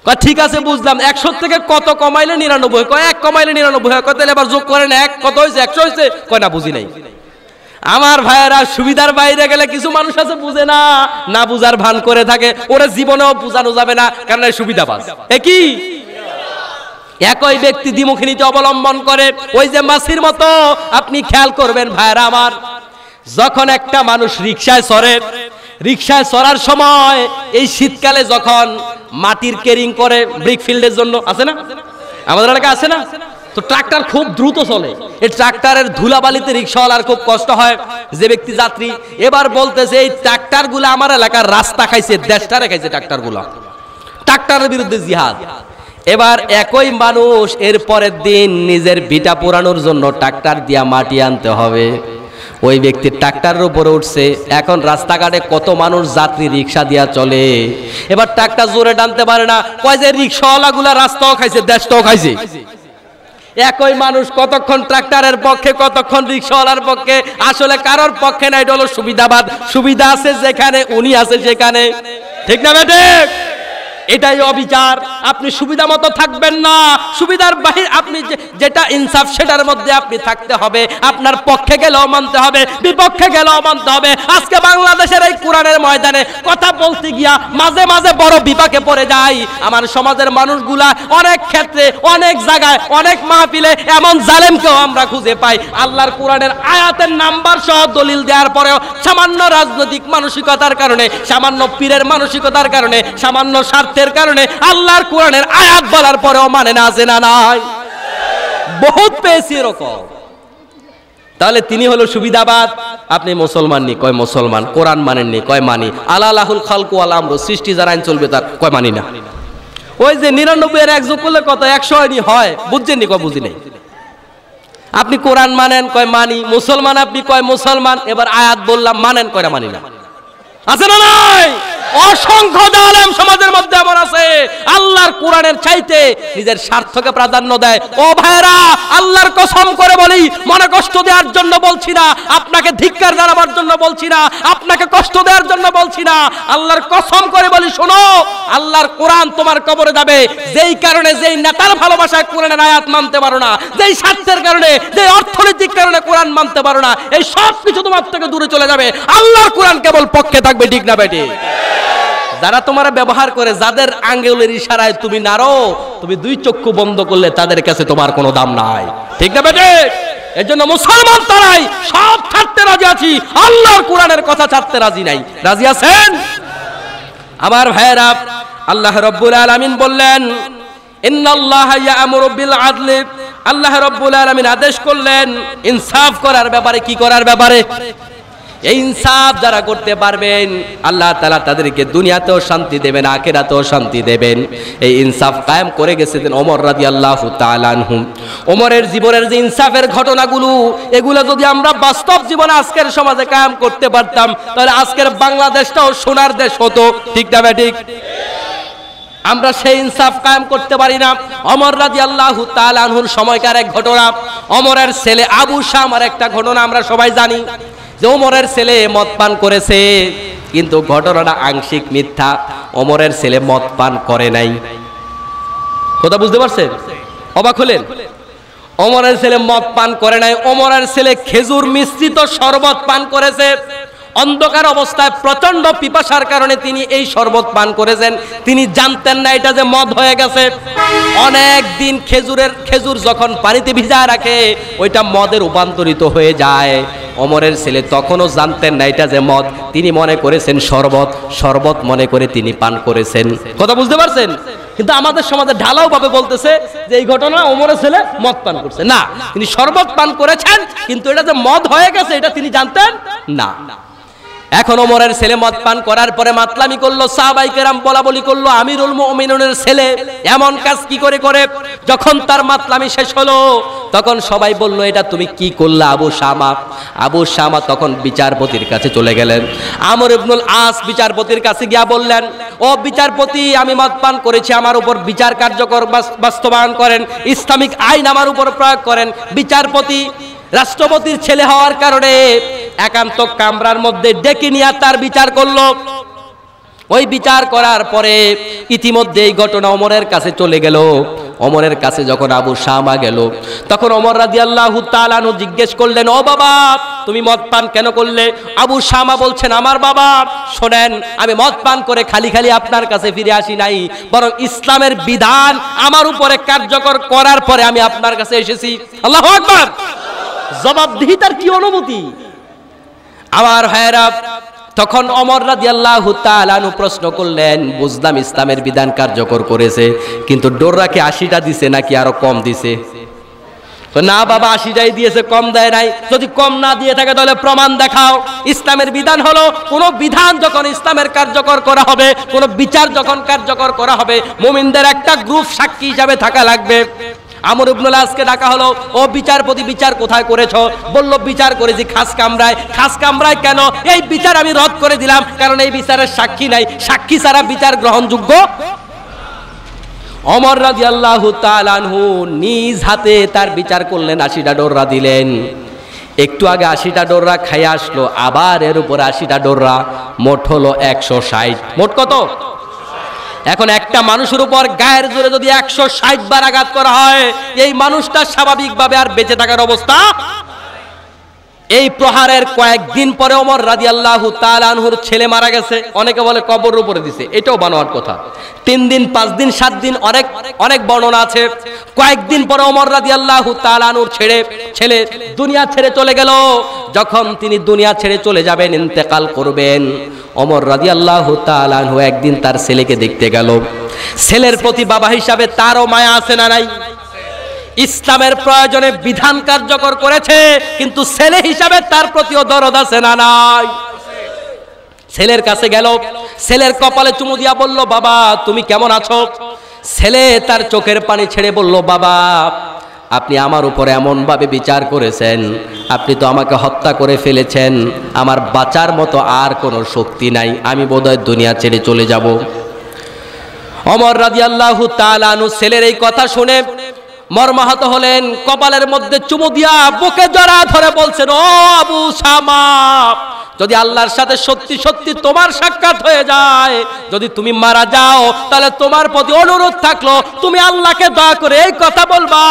কয় ঠিক আছে বুঝলাম একশো থেকে কত কমাইলে নিরানব্বই কয় এক কমাইলে নিরানব্বই হয় কয় তাহলে এবার যোগ করেন এক কত হয়েছে একশো হয়েছে কয় না বুঝি নাই আমার ভাইয়েরা সুবিধার বাইরে গেলে কিছু মানুষ আছে বুঝে না না বুঝার ভান করে থাকে ওরা জীবনেও বুঝানো যাবে না কেন সুবিধা পাস একই একই ব্যক্তি দ্বিমুখিনীতে অবলম্বন করে ওই যে মাসির মতো আপনি খেয়াল করবেন ভাইয়েরা আমার যখন একটা মানুষ রিক্সায় চড়ে রিক্সায় চড়ার সময় এই শীতকালে যখন মাটির কেরিং করে ব্রিক ফিল্ডের জন্য আছে না আমাদের এলাকা আছে না তো ট্রাক্টর খুব দ্রুত চলে এই ট্রাক্টরের ধুলাবালিতে রিক্সাওয়ালার খুব কষ্ট হয় যে ব্যক্তি যাত্রী এবার বলতেছে এই ট্রাক্টরগুলো আমার এলাকার রাস্তা খাইছে দেশটারে খাইছে ট্রাক্টরগুলো ট্রাক্টরের বিরুদ্ধে জিহাদ এবার একই মানুষ এর পরের দিন নিজের ভিটা পোড়ানোর জন্য ট্রাক্টার দিয়া মাটি আনতে হবে ওই ব্যক্তি ট্রাক্টারের উপরে উঠছে এখন রাস্তাঘাটে কত মানুষ যাত্রী রিক্সা দিয়া চলে এবার ট্রাক্টর জোরে টানতে পারে না কয় যে রিক্সাওয়ালাগুলা রাস্তাও খাইছে দেশটাও খাইছে একই মানুষ কতক্ষণ ট্রাক্টরের পক্ষে কতক্ষণ রিক্সাওয়ালার পক্ষে আসলে কারোর পক্ষে নাই এটা হলো সুবিধাবাদ সুবিধা আছে যেখানে উনি আছে সেখানে ঠিক না বেটে এটাই অবিচার আপনি সুবিধা মতো থাকবেন না সুবিধার বাহির আপনি যেটা ইনসাফ সেটার মধ্যে আপনি থাকতে হবে আপনার পক্ষে গেলেও মানতে হবে বিপক্ষে গেলেও মানতে হবে আজকে বাংলাদেশের এই কোরআনের ময়দানে কথা বলতে গিয়া মাঝে মাঝে বড় বিপাকে পড়ে যাই আমার সমাজের মানুষগুলা অনেক ক্ষেত্রে অনেক জায়গায় অনেক মাহফিলে এমন জালেমকেও আমরা খুঁজে পাই আল্লাহর কোরআনের আয়াতের নাম্বার সহ দলিল দেওয়ার পরেও সামান্য রাজনৈতিক মানসিকতার কারণে সামান্য পীরের মানসিকতার কারণে সামান্য স্বার্থ জামাতের কারণে আল্লাহর কোরআনের আয়াত বলার পরেও মানে না যে না নাই বহুত পেয়েছি এরকম তাহলে তিনি হলো সুবিধাবাদ আপনি মুসলমান নি কয় মুসলমান কোরআন মানেন নি কয় মানি আল্লাহ আলাহুল খালকু আল আমর সৃষ্টি যারা আইন চলবে তার কয় মানি না ওই যে নিরানব্বই এর একযোগ করলে কত একশো হয়নি হয় বুঝছেন নি কয় বুঝি নেই আপনি কোরআন মানেন কয় মানি মুসলমান আপনি কয় মুসলমান এবার আয়াত বললাম মানেন কয়না মানি না আছে না নাই অসংখ্য আলেম সমাজের মধ্যে এমন আছে আল্লাহর কোরআনের চাইতে নিজের স্বার্থকে প্রাধান্য দেয় ও ভাইরা আল্লাহর কসম করে বলি মনে কষ্ট দেওয়ার জন্য বলছি না আপনাকে ধিক্কার জানাবার জন্য বলছি না আপনাকে কষ্ট দেওয়ার জন্য বলছি না আল্লাহর কসম করে বলি শোনো আল্লাহর কোরআন তোমার কবরে যাবে যেই কারণে যেই নেতার ভালোবাসায় কোরআনের আয়াত মানতে পারো না যেই স্বার্থের কারণে যে অর্থনৈতিক কারণে কোরআন মানতে পারো না এই সব কিছু তোমার থেকে দূরে চলে যাবে আল্লাহর কোরআন কেবল পক্ষে থাকবে থাকবে ঠিক না বেটি যারা তোমার ব্যবহার করে যাদের আঙ্গুলের ইশারায় তুমি নারো তুমি দুই চক্ষু বন্ধ করলে তাদের কাছে তোমার কোনো দাম নাই ঠিক না বেটি এর জন্য মুসলমান তারাই সব ছাড়তে রাজি আছি আল্লাহর কোরআনের কথা ছাড়তে রাজি নাই রাজি আছেন আমার ভাইয়েরা আল্লাহ রব্বুল আলামিন বললেন ইন্নাল্লাহ ইয়ামুরু বিল আদলি আল্লাহ রব্বুল আলামিন আদেশ করলেন ইনসাফ করার ব্যাপারে কি করার ব্যাপারে এই ইনসাফ যারা করতে পারবেন আল্লাহ তালা তাদেরকে দুনিয়াতেও শান্তি দেবেন আখেরাতেও শান্তি দেবেন এই ইনসাফ কায়েম করে গেছিলেন অমর রাজি আল্লাহ তালানহুম ওমরের জীবনের যে ইনসাফের ঘটনাগুলো এগুলো যদি আমরা বাস্তব জীবনে আজকের সমাজে কায়েম করতে পারতাম তাহলে আজকের বাংলাদেশটাও সোনার দেশ হতো ঠিক না ঠিক আমরা সেই ইনসাফ কায়েম করতে পারি না অমর রাজি আল্লাহ তালানহুর সময়কার এক ঘটনা অমরের ছেলে আবু শামার একটা ঘটনা আমরা সবাই জানি যে ওমরের ছেলে মদ পান করেছে কিন্তু ঘটনাটা আংশিক মিথ্যা ওমরের ছেলে মদ পান করে নাই কথা বুঝতে পারছেন অবাক হলেন ওমরের ছেলে মদ পান করে নাই ওমরের ছেলে খেজুর মিশ্রিত শরবত পান করেছে অন্ধকার অবস্থায় প্রচন্ড পিপাসার কারণে তিনি এই শরবত পান করেছেন তিনি জানতেন না এটা যে মদ হয়ে গেছে অনেক দিন খেজুরের খেজুর যখন পানিতে ভিজা রাখে ওইটা মদে রূপান্তরিত হয়ে যায় অমরের ছেলে তখনও জানতেন না এটা যে মদ তিনি মনে করেছেন শরবত শরবত মনে করে তিনি পান করেছেন কথা বুঝতে পারছেন কিন্তু আমাদের সমাজে ঢালাও ঢালাওভাবে বলতেছে যে এই ঘটনা অমরের ছেলে মদ পান করছে না তিনি শরবত পান করেছেন কিন্তু এটা যে মদ হয়ে গেছে এটা তিনি জানতেন না এখন ওমরের ছেলে মদ পান করার পরে মাতলামি করলো সাহাবাই কেরাম বলা বলি করলো আমিরুল মোমিনের ছেলে এমন কাজ কি করে করে যখন তার মাতলামি শেষ হলো তখন সবাই বলল এটা তুমি কি করলে আবু শামা আবু শামা তখন বিচারপতির কাছে চলে গেলেন আমর ইবনুল আস বিচারপতির কাছে গিয়া বললেন ও বিচারপতি আমি মদ পান করেছি আমার উপর বিচার কার্যকর বাস্তবায়ন করেন ইসলামিক আইন আমার উপর প্রয়োগ করেন বিচারপতি রাষ্ট্রপতির ছেলে হওয়ার কারণে একান্ত কামরার মধ্যে ডেকে নিয়ে তার বিচার করলো ওই বিচার করার পরে ইতিমধ্যে এই ঘটনা অমরের কাছে চলে গেল অমরের কাছে যখন আবু শামা গেল তখন অমর রাজি আল্লাহ তালানু জিজ্ঞেস করলেন ও বাবা তুমি মদ পান কেন করলে আবু শামা বলছেন আমার বাবা শোনেন আমি মদ পান করে খালি খালি আপনার কাছে ফিরে আসি নাই বরং ইসলামের বিধান আমার উপরে কার্যকর করার পরে আমি আপনার কাছে এসেছি আল্লাহ আকবার জবাবদিহিতার কি অনুমতি আমার হায়রা তখন অমর আল্লাহ তালানু প্রশ্ন করলেন বুঝলাম ইসলামের বিধান কার্যকর করেছে কিন্তু ডোররাকে আশিটা দিছে নাকি আরো কম দিছে না বাবা আশিটাই দিয়েছে কম দেয় নাই যদি কম না দিয়ে থাকে তাহলে প্রমাণ দেখাও ইসলামের বিধান হলো কোন বিধান যখন ইসলামের কার্যকর করা হবে কোনো বিচার যখন কার্যকর করা হবে মোমিনদের একটা গ্রুপ সাক্ষী হিসাবে থাকা লাগবে আমর ইবনুল আজকে ডাকা হলো ও বিচারপতি বিচার কোথায় করেছো বলল বিচার করেছি খাস কামরায় খাস কামরায় কেন এই বিচার আমি রদ করে দিলাম কারণ এই বিচারের সাক্ষী নাই সাক্ষী ছাড়া বিচার গ্রহণযোগ্য অমর রাজি আল্লাহ তালানহু নিজ হাতে তার বিচার করলেন আশিটা ডোররা দিলেন একটু আগে আশিটা ডোররা খাইয়ে আসলো আবার এর উপর আশিটা ডোররা মোট হলো একশো ষাট মোট কত এখন একটা মানুষের উপর গায়ের জোরে যদি একশো ষাট বার আঘাত করা হয় এই মানুষটা স্বাভাবিকভাবে আর বেঁচে থাকার অবস্থা এই প্রহারের কয়েকদিন পরে অমর রাজি আল্লাহ তালানহুর ছেলে মারা গেছে অনেকে বলে কবর উপরে দিছে এটাও বানোয়ার কথা তিন দিন পাঁচ দিন সাত দিন অনেক অনেক বর্ণনা আছে কয়েকদিন পরে অমর রাজি আল্লাহ তালানুর ছেড়ে ছেলে দুনিয়া ছেড়ে চলে গেল যখন তিনি দুনিয়া ছেড়ে চলে যাবেন ইন্তেকাল করবেন অমর রাজি আল্লাহ তালানহু একদিন তার ছেলেকে দেখতে গেল ছেলের প্রতি বাবা হিসাবে তারও মায়া আছে না নাই ইসলামের প্রয়োজনে বিধান কার্যকর করেছে কিন্তু ছেলে হিসাবে তার প্রতিও দরদ আছে না নাই ছেলের কাছে গেল ছেলের কপালে চুমু দিয়া বলল বাবা তুমি কেমন আছো ছেলে তার চোখের পানি ছেড়ে বলল বাবা আপনি আমার উপরে এমনভাবে বিচার করেছেন আপনি তো আমাকে হত্যা করে ফেলেছেন আমার বাঁচার মতো আর কোনো শক্তি নাই আমি বোধহয় দুনিয়া ছেড়ে চলে যাব অমর রাজি আল্লাহ তালানু ছেলের এই কথা শুনে মর্মাহত হলেন কপালের মধ্যে চুমু দিয়া বুকে জড়া ধরে বলছেন ও আবু সামা যদি আল্লাহর সাথে সত্যি সত্যি তোমার সাক্ষাৎ হয়ে যায় যদি তুমি মারা যাও তাহলে তোমার প্রতি অনুরোধ থাকলো তুমি আল্লাহকে দয়া করে এই কথা বলবা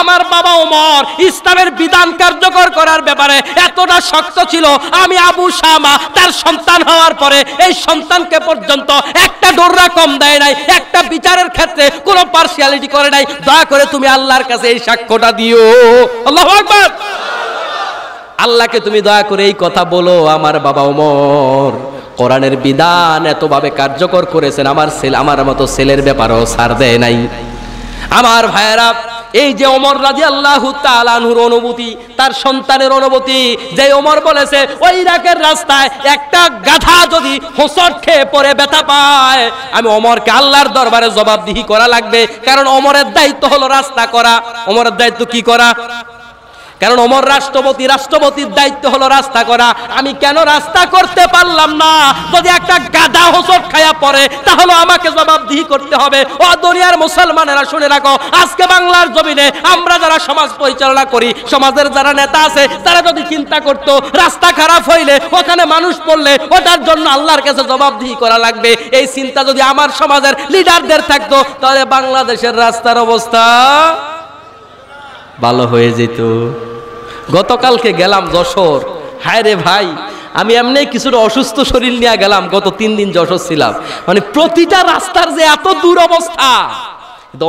আমার বাবা ওমর ইসলামের বিধান কার্যকর করার ব্যাপারে এতটা শক্ত ছিল আমি আবু শামা তার সন্তান হওয়ার পরে এই সন্তানকে পর্যন্ত একটা ডোররা কম দেয় নাই একটা বিচারের ক্ষেত্রে কোনো পার্সিয়ালিটি করে নাই দয়া করে তুমি আল্লাহর কাছে এই সাক্ষ্যটা দিও আল্লাহ আকবার আল্লাহকে তুমি দয়া করে এই কথা বলো আমার বাবা ওমর কোরআনের বিধান এতভাবে কার্যকর করেছেন আমার ছেলে আমার মতো ছেলের ব্যাপারেও সার দেয় নাই আমার ভাইয়েরা এই যে অমর রাজি আল্লাহ তালানহুর অনুভূতি তার সন্তানের অনুভূতি যে অমর বলেছে ওই ইরাকের রাস্তায় একটা গাধা যদি হোসর খেয়ে পরে ব্যথা পায় আমি অমরকে আল্লাহর দরবারে জবাবদিহি করা লাগবে কারণ অমরের দায়িত্ব হলো রাস্তা করা অমরের দায়িত্ব কি করা কারণ অমর রাষ্ট্রপতি রাষ্ট্রপতির দায়িত্ব হলো রাস্তা করা আমি কেন রাস্তা করতে পারলাম না যদি একটা গাদা হোসর খায়া পড়ে তাহলে আমাকে জবাবদিহি করতে হবে ও দুনিয়ার মুসলমানেরা শুনে রাখো আজকে বাংলার জমিনে আমরা যারা সমাজ পরিচালনা করি সমাজের যারা নেতা আছে তারা যদি চিন্তা করতো রাস্তা খারাপ হইলে ওখানে মানুষ পড়লে ওটার জন্য আল্লাহর কাছে জবাবদিহি করা লাগবে এই চিন্তা যদি আমার সমাজের লিডারদের থাকতো তাহলে বাংলাদেশের রাস্তার অবস্থা ভালো হয়ে যেত গতকালকে গেলাম যশোর হায় রে ভাই আমি এমনি কিছুটা অসুস্থ শরীর নিয়ে গেলাম গত তিন দিন যশোর ছিলাম মানে প্রতিটা রাস্তার যে এত অবস্থা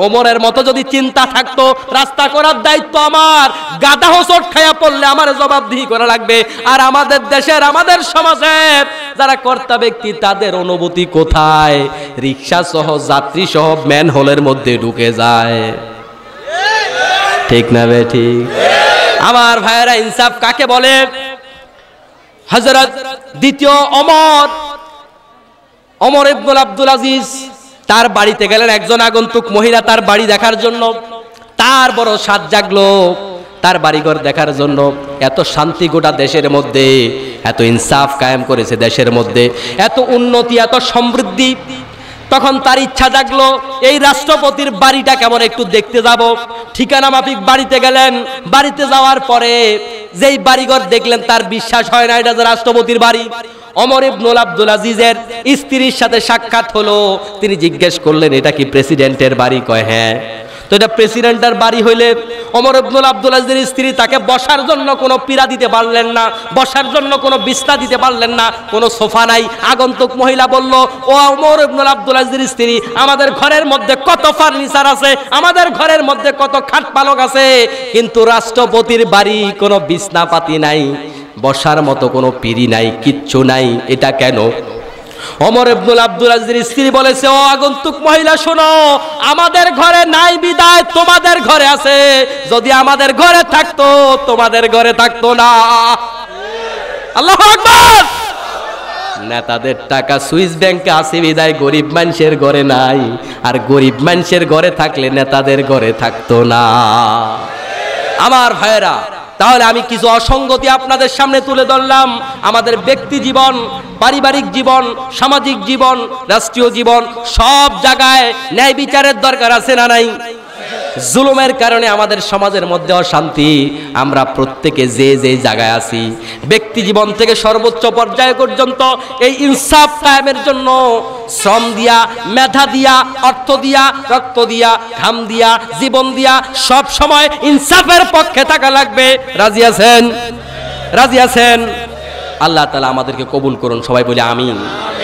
অমরের মতো যদি চিন্তা থাকতো রাস্তা করার দায়িত্ব আমার গাদা হোসট খায়া পড়লে আমার জবাবদিহি করা লাগবে আর আমাদের দেশের আমাদের সমাজের যারা কর্তা ব্যক্তি তাদের অনুভূতি কোথায় রিক্সা সহ যাত্রী সহ ম্যান হলের মধ্যে ঢুকে যায় ঠিক না বে ঠিক আমার ভাইয়েরা ইনসাফ কাকে বলে হজরত দ্বিতীয় অমর অমর ইবনুল আব্দুল আজিজ তার বাড়িতে গেলেন একজন আগন্তুক মহিলা তার বাড়ি দেখার জন্য তার বড় সাত জাগলো তার বাড়িঘর দেখার জন্য এত শান্তি গোটা দেশের মধ্যে এত ইনসাফ কায়েম করেছে দেশের মধ্যে এত উন্নতি এত সমৃদ্ধি তখন তার ইচ্ছা জাগলো এই রাষ্ট্রপতির বাড়িটা কেমন একটু দেখতে যাব ঠিকানা মাফিক বাড়িতে গেলেন বাড়িতে যাওয়ার পরে যেই বাড়িঘর দেখলেন তার বিশ্বাস হয় না এটা যে রাষ্ট্রপতির বাড়ি অমর ইবনুল আব্দুল আজিজের স্ত্রীর সাথে সাক্ষাৎ হলো তিনি জিজ্ঞেস করলেন এটা কি প্রেসিডেন্টের বাড়ি কয় হ্যাঁ তো এটা প্রেসিডেন্টের বাড়ি হইলে অমর আব্দুল আব্দুল আজির স্ত্রী তাকে বসার জন্য কোনো পীড়া দিতে পারলেন না বসার জন্য কোনো বিস্তা দিতে পারলেন না কোনো সোফা নাই আগন্তুক মহিলা বলল ও অমর আব্দুল আব্দুল আজির স্ত্রী আমাদের ঘরের মধ্যে কত ফার্নিচার আছে আমাদের ঘরের মধ্যে কত খাট পালক আছে কিন্তু রাষ্ট্রপতির বাড়ি কোনো বিছনা পাতি নাই বসার মতো কোনো পিড়ি নাই কিচ্ছু নাই এটা কেন অমর আব্দুল আব্দুল আজির স্ত্রী বলেছে ও আগন্তুক মহিলা শোনো আমাদের ঘরে নাই বিদায় তোমাদের ঘরে আছে যদি আমাদের ঘরে থাকতো তোমাদের ঘরে থাকতো না আল্লাহ আকবার নেতাদের টাকা সুইস ব্যাংকে আসে বিদায় গরিব মানুষের ঘরে নাই আর গরিব মানুষের ঘরে থাকলে নেতাদের ঘরে থাকতো না আমার ভাইয়েরা তাহলে আমি কিছু অসঙ্গতি আপনাদের সামনে তুলে ধরলাম আমাদের ব্যক্তি জীবন পারিবারিক জীবন সামাজিক জীবন রাষ্ট্রীয় জীবন সব জায়গায় ন্যায় বিচারের দরকার আছে না নাই জুলুমের কারণে আমাদের সমাজের মধ্যে অশান্তি আমরা প্রত্যেকে যে যে জায়গায় আছি ব্যক্তি জীবন থেকে সর্বোচ্চ পর্যায় পর্যন্ত এই ইনসাফ কায়েমের জন্য শ্রম দিয়া মেধা দিয়া অর্থ দিয়া রক্ত দিয়া ঘাম দিয়া জীবন দিয়া সব সময় ইনসাফের পক্ষে থাকা লাগবে রাজি আছেন রাজি আছেন আল্লাহ তালা আমাদেরকে কবুল করুন সবাই বলে আমিন